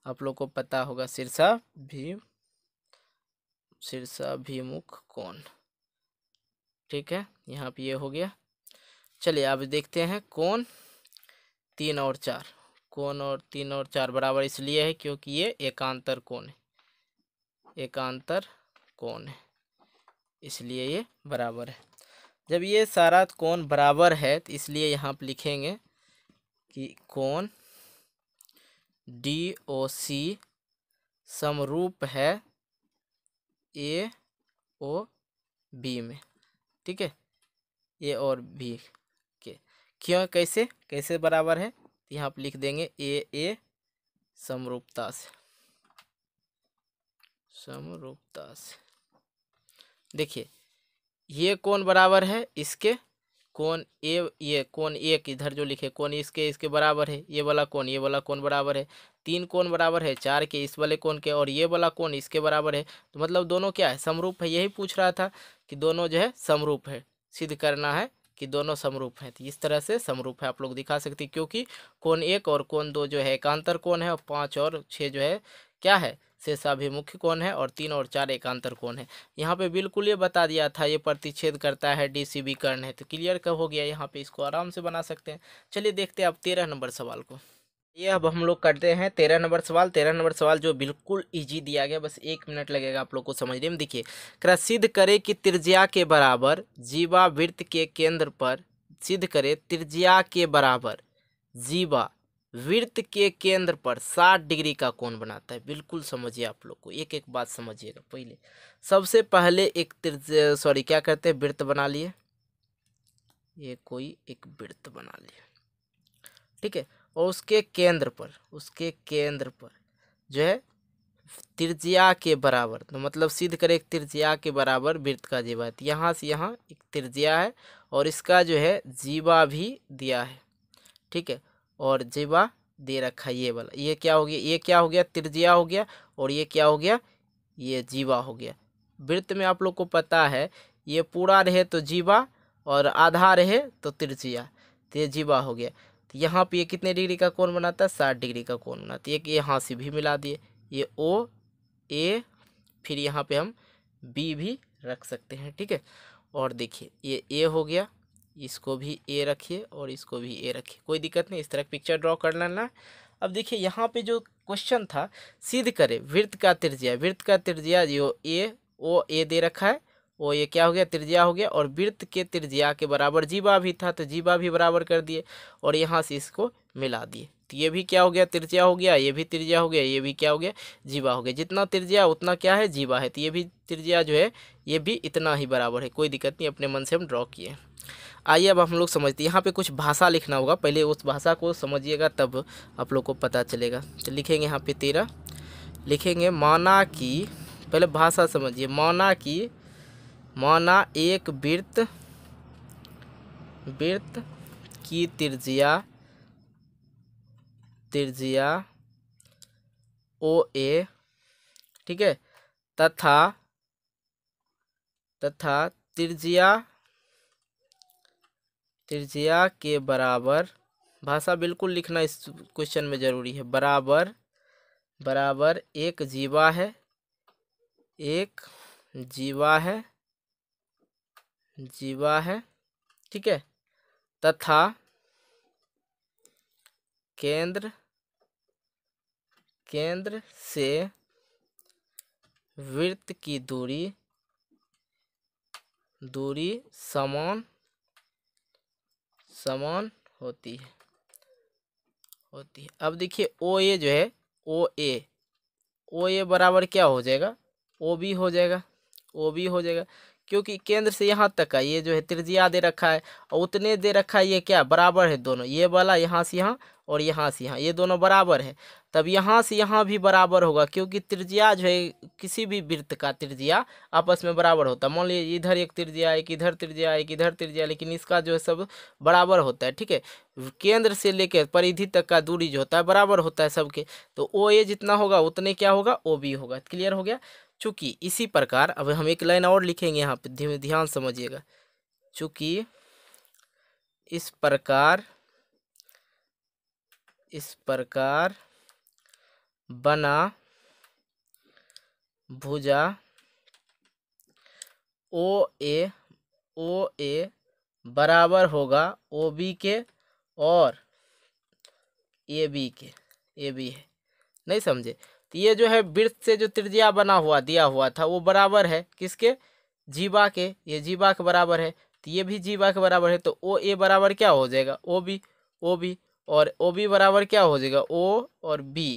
आप लोग को पता होगा सिरसा भी शीर्षाभिमुख कौन ठीक है यहाँ पे ये हो गया चलिए अब देखते हैं कौन तीन और चार कौन और तीन और चार बराबर इसलिए है क्योंकि ये एकांतर कौन है एकांतर कौन है इसलिए ये बराबर है जब ये सारा कौन बराबर है तो इसलिए यहाँ पर लिखेंगे कि कौन डी ओ सी समरूप है ए ओ बी में ठीक है ए और बी के क्यों कैसे कैसे बराबर है यहाँ पर लिख देंगे ए ए समरूपता से समरूपता से देखिए ये कौन बराबर है इसके कौन ए ये कौन एक इधर जो लिखे कौन इसके इसके बराबर है ये वाला कौन ये वाला कौन बराबर है तीन कौन बराबर है चार के इस वाले कौन के और ये वाला कौन इसके बराबर है तो मतलब दोनों क्या है समरूप है यही पूछ रहा था कि दोनों जो है समरूप है सिद्ध करना है कि दोनों समरूप हैं तो इस तरह से समरूप है आप लोग दिखा सकते क्योंकि कौन एक और कौन दो जो है एकांतर कौन है और पाँच और छः जो है क्या है शेषाभिमुख कौन है और तीन और चार एकांतर कौन है यहाँ पे बिल्कुल ये बता दिया था ये प्रतिच्छेद करता है डी सी बी कर्ण है तो क्लियर कब हो गया यहाँ पे इसको आराम से बना सकते हैं चलिए देखते हैं अब तेरह नंबर सवाल को ये अब हम लोग करते हैं तेरह नंबर सवाल तेरह नंबर सवाल जो बिल्कुल इजी दिया गया बस एक मिनट लगेगा आप लोग को समझने में देखिए करा सिद्ध करे कि त्रिज्या के बराबर जीवा वृत्त के केंद्र पर सिद्ध करे त्रिज्या के बराबर जीवा वृत्त के केंद्र पर साठ डिग्री का कोण बनाता है बिल्कुल समझिए आप लोग को एक एक बात समझिएगा पहले सबसे पहले एक सॉरी क्या कहते हैं वृत्त बना लिए ये कोई एक वृत्त बना लिए ठीक है और उसके केंद्र पर उसके केंद्र पर जो है त्रिज्या के बराबर तो मतलब सिद्ध करें एक त्रिज्या के बराबर वृत्त का जीवा है तो यहाँ से यहाँ एक त्रिज्या है और इसका जो है जीवा भी दिया है ठीक है और जीवा दे रखा ये वाला ये क्या हो गया ये क्या हो गया त्रिज्या हो गया और ये क्या हो गया ये जीवा हो गया वृत्त में आप लोग को पता है ये पूरा रहे तो जीवा और आधा रहे तो त्रिज्या तो ये जीवा हो गया तो यहाँ पे ये कितने डिग्री का कोण बनाता है साठ डिग्री का कोण बनाता है ये यहाँ से भी मिला दिए ये ओ ए फिर यहाँ पे हम बी भी रख सकते हैं ठीक है और देखिए ये ए हो गया इसको भी ए रखिए और इसको भी ए रखिए कोई दिक्कत नहीं इस तरह पिक्चर ड्रॉ कर लेना अब देखिए यहाँ पे जो क्वेश्चन था सिद्ध करें वृत्त का त्रिज्या वृत्त का त्रिज्या जो ए ओ ए दे रखा है वो ये क्या हो गया त्रिज्या हो गया और वृत्त के त्रिज्या के बराबर जीवा भी था तो जीवा भी बराबर कर दिए और यहाँ से इसको मिला दिए तो ये भी क्या हो गया त्रिज्या हो गया ये भी त्रिज्या हो गया ये भी क्या हो गया जीवा हो गया जितना त्रिज्या उतना क्या है जीवा है तो ये भी त्रिज्या जो है ये भी इतना ही बराबर है कोई दिक्कत नहीं अपने मन से हम ड्रॉ किए आइए अब हम लोग समझते हैं यहाँ पे कुछ भाषा लिखना होगा पहले उस भाषा को समझिएगा तब आप लोग को पता चलेगा तो लिखेंगे यहाँ पे तेरह लिखेंगे माना कि पहले भाषा समझिए माना कि माना एक वृत्त वृत्त की तिरजिया तिरजिया ओ ए ठीक है तथा तथा त्रिज्या त्रिज्या के बराबर भाषा बिल्कुल लिखना इस क्वेश्चन में ज़रूरी है बराबर बराबर एक जीवा है एक जीवा है जीवा है ठीक है तथा केंद्र केंद्र से वृत्त की दूरी दूरी समान समान होती है होती है अब देखिए ओ ए जो है ओ ए ओ ए बराबर क्या हो जाएगा ओ बी हो जाएगा ओ बी हो जाएगा क्योंकि केंद्र से यहाँ तक का ये जो है त्रिज्या दे रखा है और उतने दे रखा है ये क्या बराबर है दोनों ये वाला यहाँ से यहाँ और यहाँ से यहाँ ये दोनों बराबर है तब यहाँ से यहाँ भी बराबर होगा क्योंकि त्रिज्या जो है किसी भी वृत्त का त्रिज्या आपस में बराबर होता है मान लीजिए इधर एक त्रिज्या एक इधर त्रिज्या एक इधर त्रिज्या लेकिन इसका जो है सब बराबर होता है ठीक है केंद्र से लेकर परिधि तक का दूरी जो होता है बराबर होता है सबके तो ओ ए जितना होगा उतने क्या होगा ओ बी होगा क्लियर हो गया चूँकि इसी प्रकार अब हम एक लाइन और लिखेंगे यहाँ पर धीमे ध्यान समझिएगा चूँकि इस प्रकार इस प्रकार बना भुजा ओ ए ओ ए बराबर होगा ओ बी के और ए बी के ए बी है नहीं समझे तो ये जो है वृत्त से जो त्रिज्या बना हुआ दिया हुआ था वो बराबर है किसके जीवा के ये जीवा के बराबर है तो ये भी जीवा के बराबर है तो ओ ए बराबर क्या हो जाएगा ओ बी ओ बी और ओ बी बराबर क्या हो जाएगा ओ और बी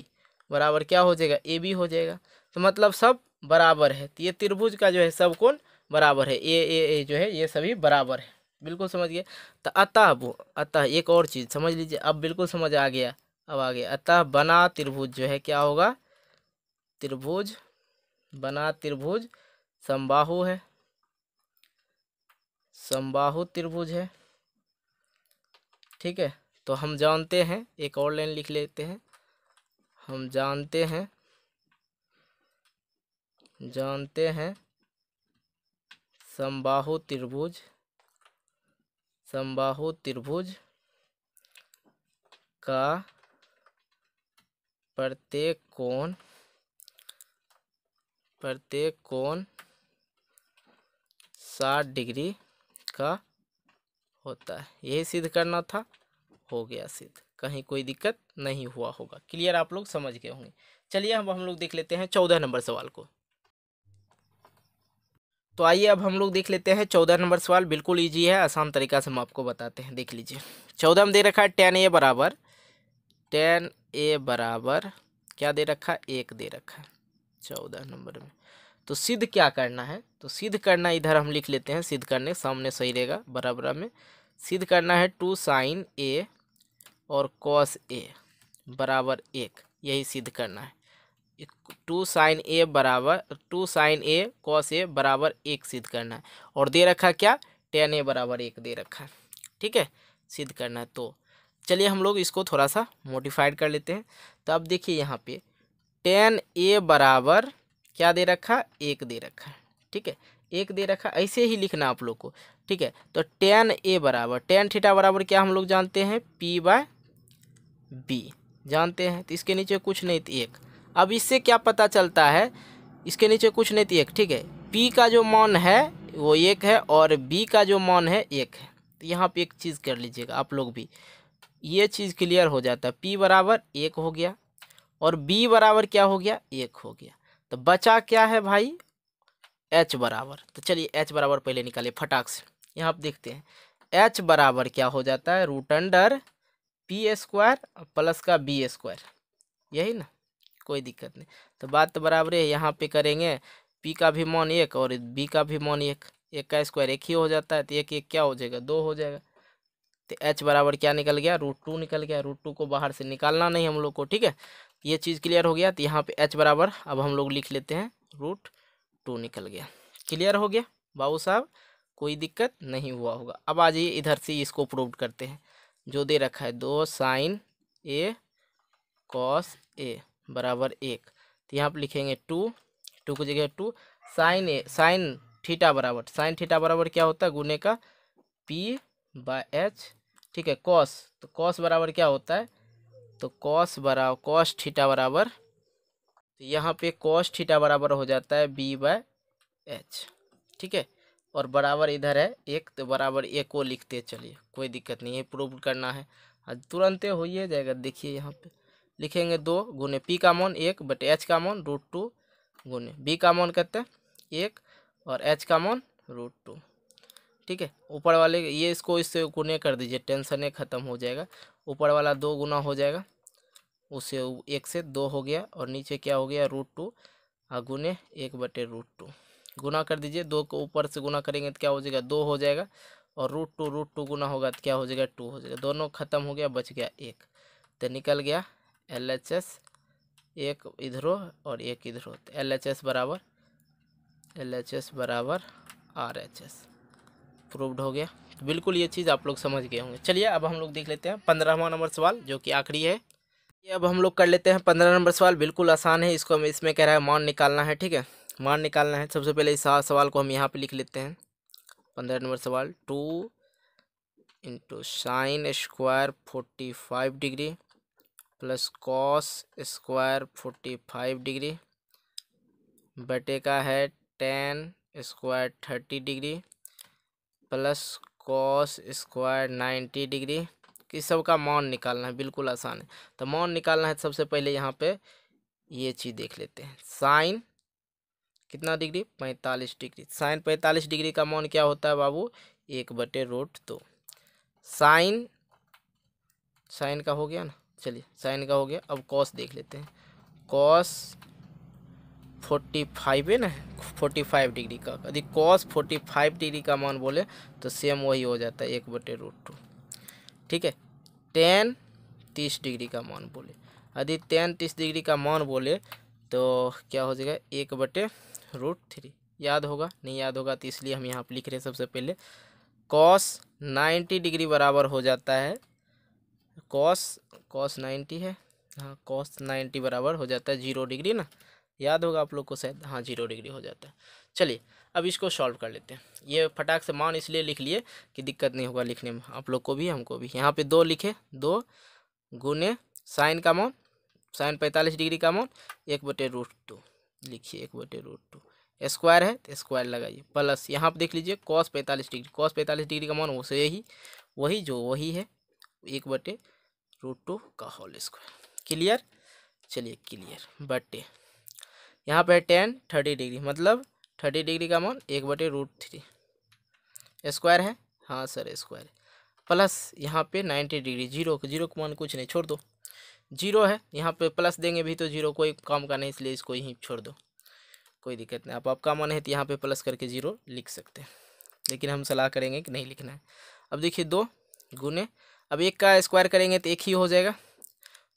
बराबर क्या हो जाएगा ए बी हो जाएगा तो मतलब सब बराबर है तो ये त्रिभुज का जो है सब कौन बराबर है ए ए ए जो है ये सभी बराबर है बिल्कुल समझ गए तो अतः वो अतः एक और चीज़ समझ लीजिए अब बिल्कुल समझ आ गया अब आ गया अतः बना त्रिभुज जो है क्या होगा त्रिभुज बना त्रिभुज समबाहु है समबाहु त्रिभुज है ठीक है तो हम जानते हैं एक और लाइन लिख लेते हैं हम जानते हैं जानते हैं समबाहु त्रिभुज समबाहु त्रिभुज का प्रत्येक कोण प्रत्येक कोण साठ डिग्री का होता है यही सिद्ध करना था हो गया सिद्ध कहीं कोई दिक्कत नहीं हुआ होगा क्लियर आप लोग समझ गए होंगे चलिए अब हम लोग देख लेते हैं चौदह नंबर सवाल को तो आइए अब हम लोग देख लेते हैं चौदह नंबर सवाल बिल्कुल ईजी है आसान तरीका से हम आपको बताते हैं देख लीजिए चौदह में दे रखा है टेन ए बराबर टेन ए बराबर क्या दे रखा है एक दे रखा है चौदह नंबर में तो सिद्ध क्या करना है तो सिद्ध करना इधर हम लिख लेते हैं सिद्ध करने सामने सही रहेगा बराबर में सिद्ध करना है टू साइन ए और कॉस ए बराबर एक यही सिद्ध करना है टू साइन ए बराबर two sine A cos A बराबर एक सिद्ध करना है और दे रखा क्या टेन ए बराबर एक दे रखा है ठीक है सिद्ध करना है तो चलिए हम लोग इसको थोड़ा सा मोडिफाइड कर लेते हैं तो अब देखिए यहाँ पे टेन ए बराबर क्या दे रखा एक दे रखा ठीक है एक दे रखा ऐसे ही लिखना आप लोग को ठीक है तो टेन ए बराबर टेन थीटा बराबर क्या हम लोग जानते हैं पी बाय बी जानते हैं तो इसके नीचे कुछ नहीं थी तो एक अब इससे क्या पता चलता है इसके नीचे कुछ नहीं थी तो एक ठीक है पी का जो मान है वो एक है और बी का जो मान है एक है तो यहाँ पे एक चीज़ कर लीजिएगा आप लोग भी ये चीज़ क्लियर हो जाता है पी बराबर एक हो गया और बी बराबर क्या हो गया एक हो गया तो बचा क्या है भाई एच बराबर तो चलिए एच बराबर पहले निकालिए फटाक से यहाँ आप देखते हैं एच बराबर क्या हो जाता है root under P square plus का बी स्क्वायर यही ना कोई दिक्कत नहीं तो बात तो बराबर है यहाँ पे करेंगे पी का भी मान एक और बी का भी मान एक एक का स्क्वायर एक ही हो जाता है तो एक एक क्या हो जाएगा दो हो जाएगा तो एच बराबर क्या निकल गया रूट टू निकल गया रूट टू को बाहर से निकालना नहीं हम लोग को ठीक है ये चीज़ क्लियर हो गया तो यहाँ पे एच बराबर अब हम लोग लिख लेते हैं रूट टू निकल गया क्लियर हो गया बाबू साहब कोई दिक्कत नहीं हुआ होगा अब आ जाइए इधर से इसको प्रूव करते हैं जो दे रखा है दो साइन ए कॉस ए बराबर एक तो यहाँ पर लिखेंगे टू टू को जगह two sine A sine theta बराबर साइन थीटा बराबर क्या होता है गुने का पी बाय एच ठीक है कॉस तो कॉस बराबर क्या होता है तो कॉस बराबर कॉस ठीटा बराबर तो यहाँ पे कॉस ठीटा बराबर हो जाता है बी बाय एच ठीक है और बराबर इधर है एक तो बराबर ए को लिखते चलिए कोई दिक्कत नहीं है प्रूव करना है आज तुरंत हो ही जाएगा देखिए यहाँ पे लिखेंगे दो गुने पी का मोन एक बट एच का मोन रूट टू गुने बी का मोन कहते हैं एक और एच का मोन रूट टू ठीक है ऊपर वाले ये इसको इससे गुने कर दीजिए टेंशन ख़त्म हो जाएगा ऊपर वाला दो गुना हो जाएगा उससे एक से दो हो गया और नीचे क्या हो गया रूट टू और गुने एक बटे रूट टू गुना कर दीजिए दो को ऊपर से गुना करेंगे तो क्या हो जाएगा दो हो जाएगा और रूट टू रूट टू गुना होगा तो क्या हो जाएगा टू हो जाएगा दोनों खत्म हो गया बच गया एक तो निकल गया एल एच एस एक इधरों और एक इधरों तो एल एच एस बराबर एल एच एस बराबर आर एच एस प्रूवड हो गया बिल्कुल ये चीज़ आप लोग समझ गए होंगे चलिए अब हम लोग देख लेते हैं पंद्रहवा नंबर सवाल जो कि आखिरी है ये अब हम लोग कर लेते हैं पंद्रह नंबर सवाल बिल्कुल आसान है इसको हम इसमें कह रहा है मान निकालना है ठीक है मान निकालना है सबसे पहले इस सवाल को हम यहाँ पर लिख लेते हैं पंद्रह नंबर सवाल two into sine square forty five degree plus cos square forty five degree बटे का है tan square thirty degree plus cos square ninety degree इस सब का मान निकालना है बिल्कुल आसान है तो मान निकालना है तो सबसे पहले यहाँ पे ये चीज़ देख लेते हैं साइन कितना डिग्री पैंतालीस डिग्री साइन पैंतालीस डिग्री का मान क्या होता है बाबू एक बटे रोट दो साइन साइन का हो गया ना चलिए साइन का हो गया अब कॉस देख लेते हैं कॉस फोर्टी फाइव है ना फोर्टी फाइव डिग्री का यदि कॉस फोर्टी फाइव डिग्री का मान बोले तो सेम वही हो जाता है एक बटे रूट टू ठीक है टेन तीस डिग्री का मान बोले यदि टेन तीस डिग्री का मान बोले तो क्या हो जाएगा एक बटे रूट थ्री याद होगा नहीं याद होगा तो इसलिए हम यहाँ पर लिख रहे हैं सबसे पहले कॉस नाइन्टी डिग्री बराबर हो जाता है कॉस कॉस नाइन्टी है हाँ कॉस नाइन्टी बराबर हो जाता है जीरो डिग्री ना याद होगा आप लोग को शायद हाँ जीरो डिग्री हो जाता है चलिए अब इसको सॉल्व कर लेते हैं ये फटाक से मान इसलिए लिख लिए कि दिक्कत नहीं होगा लिखने में आप लोग को भी हमको भी यहाँ पे दो लिखे दो गुने साइन का मान साइन पैंतालीस डिग्री का मान एक बटे रूट टू लिखिए एक बटे रूट टू स्क्वायर है तो स्क्वायर लगाइए प्लस यहाँ पर देख लीजिए कॉस पैंतालीस डिग्री कॉस पैंतालीस डिग्री का मान उसे यही वही जो वही है एक बटे रूट टू का होल स्क्वायर क्लियर चलिए क्लियर बटे यहाँ पे टेन थर्टी डिग्री मतलब थर्टी डिग्री का मान एक बटे रूट थ्री स्क्वायर है हाँ सर स्क्वायर प्लस यहाँ पे नाइन्टी डिग्री जीरो जीरो का मान कुछ नहीं छोड़ दो जीरो है यहाँ पे प्लस देंगे भी तो जीरो कोई काम का नहीं इसलिए इसको यहीं छोड़ दो कोई दिक्कत नहीं आप आपका मन है तो यहाँ पे प्लस करके जीरो लिख सकते हैं लेकिन हम सलाह करेंगे कि नहीं लिखना है अब देखिए दो गुने अब एक का स्क्वायर करेंगे तो एक ही हो जाएगा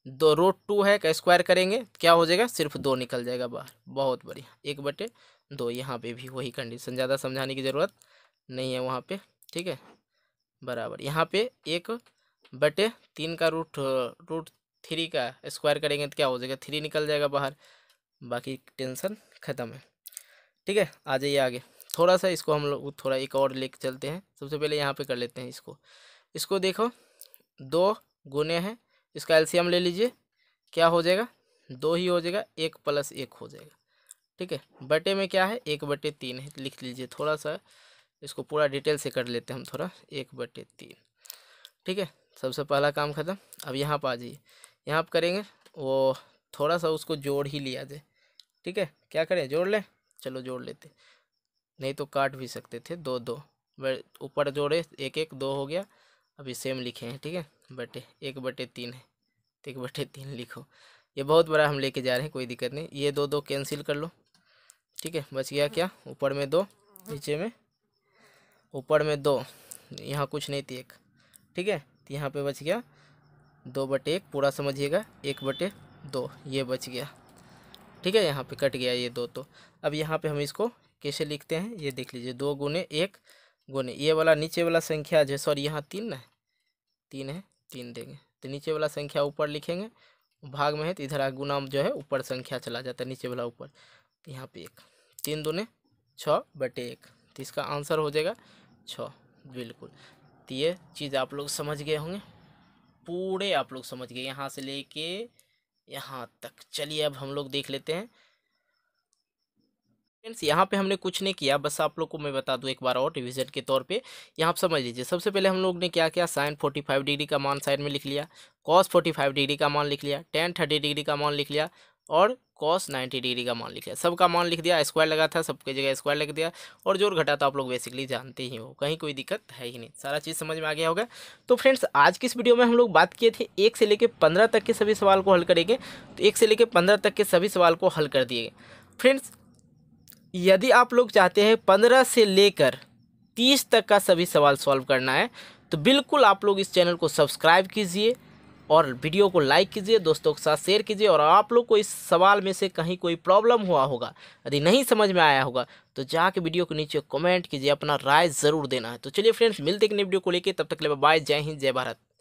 दो रूट टू है का स्क्वायर करेंगे क्या हो जाएगा सिर्फ दो निकल जाएगा बाहर बहुत बढ़िया एक बटे दो यहाँ पे भी वही कंडीशन ज़्यादा समझाने की ज़रूरत नहीं है वहाँ पे ठीक है बराबर यहाँ पे एक बटे तीन का रूट रूट थ्री का स्क्वायर करेंगे तो क्या हो जाएगा थ्री निकल जाएगा बाहर बाकी टेंशन ख़त्म है ठीक है आ जाइए आगे थोड़ा सा इसको हम लोग थोड़ा एक और लेके चलते हैं सबसे पहले यहाँ पर कर लेते हैं इसको इसको देखो दो गुने हैं इसका एलसीएम ले लीजिए क्या हो जाएगा दो ही हो जाएगा एक प्लस एक हो जाएगा ठीक है बटे में क्या है एक बटे तीन है लिख लीजिए थोड़ा सा इसको पूरा डिटेल से कर लेते हैं हम थोड़ा एक बटे तीन ठीक है सबसे पहला काम ख़त्म अब यहाँ पर आ जाइए यहाँ पर करेंगे वो थोड़ा सा उसको जोड़ ही लिया जाए ठीक है क्या करें जोड़ लें चलो जोड़ लेते नहीं तो काट भी सकते थे दो दो ऊपर जोड़े एक एक दो हो गया अभी सेम लिखे हैं ठीक है बटे एक बटे तीन है तो एक बटे तीन लिखो ये बहुत बड़ा हम लेके जा रहे हैं कोई दिक्कत नहीं ये दो दो कैंसिल कर लो ठीक है बच गया क्या ऊपर में दो नीचे में ऊपर में दो यहाँ कुछ नहीं थी एक ठीक है तो यहाँ पे बच गया दो बटे एक पूरा समझिएगा एक बटे दो ये बच गया ठीक है यहाँ पे कट गया ये दो तो अब यहाँ पे हम इसको कैसे लिखते हैं ये देख लीजिए दो गुने एक गुने ये वाला नीचे वाला संख्या जो सॉरी यहाँ तीन है तीन है तीन देंगे तो नीचे वाला संख्या ऊपर लिखेंगे भाग में है तो इधर गुना जो है ऊपर संख्या चला जाता है नीचे वाला ऊपर तो यहाँ पे एक तीन दूने छः बटे एक तो इसका आंसर हो जाएगा छः बिल्कुल तो ये चीज़ आप लोग समझ गए होंगे पूरे आप लोग समझ गए यहाँ से लेके यहाँ तक चलिए अब हम लोग देख लेते हैं फ्रेंड्स यहाँ पे हमने कुछ नहीं किया बस आप लोग को मैं बता दूँ एक बार और रिविजन के तौर पे यहाँ आप समझ लीजिए सबसे पहले हम लोग ने क्या किया साइन फोर्टी फाइव डिग्री का मान साइड में लिख लिया कॉस फोर्टी फाइव डिग्री का मान लिख लिया टेन थर्टी डिग्री का मान लिख लिया और कॉस 90 डिग्री का मान लिख लिया सबका मान लिख दिया स्क्वायर लगा था सबके जगह स्क्वायर लग दिया और जोर घटा तो आप लोग बेसिकली जानते ही हो कहीं कोई दिक्कत है ही नहीं सारा चीज़ समझ में आ गया होगा तो फ्रेंड्स आज की इस वीडियो में हम लोग बात किए थे एक से लेकर पंद्रह तक के सभी सवाल को हल करेंगे तो एक से लेकर पंद्रह तक के सभी सवाल को हल कर दिए फ्रेंड्स यदि आप लोग चाहते हैं पंद्रह से लेकर तीस तक का सभी सवाल सॉल्व करना है तो बिल्कुल आप लोग इस चैनल को सब्सक्राइब कीजिए और वीडियो को लाइक कीजिए दोस्तों के साथ शेयर कीजिए और आप लोग को इस सवाल में से कहीं कोई प्रॉब्लम हुआ होगा यदि नहीं समझ में आया होगा तो जाके वीडियो के नीचे कमेंट कीजिए अपना राय ज़रूर देना है तो चलिए फ्रेंड्स मिलते हैं वीडियो को लेकर तब तक ले बाय जय हिंद जय भारत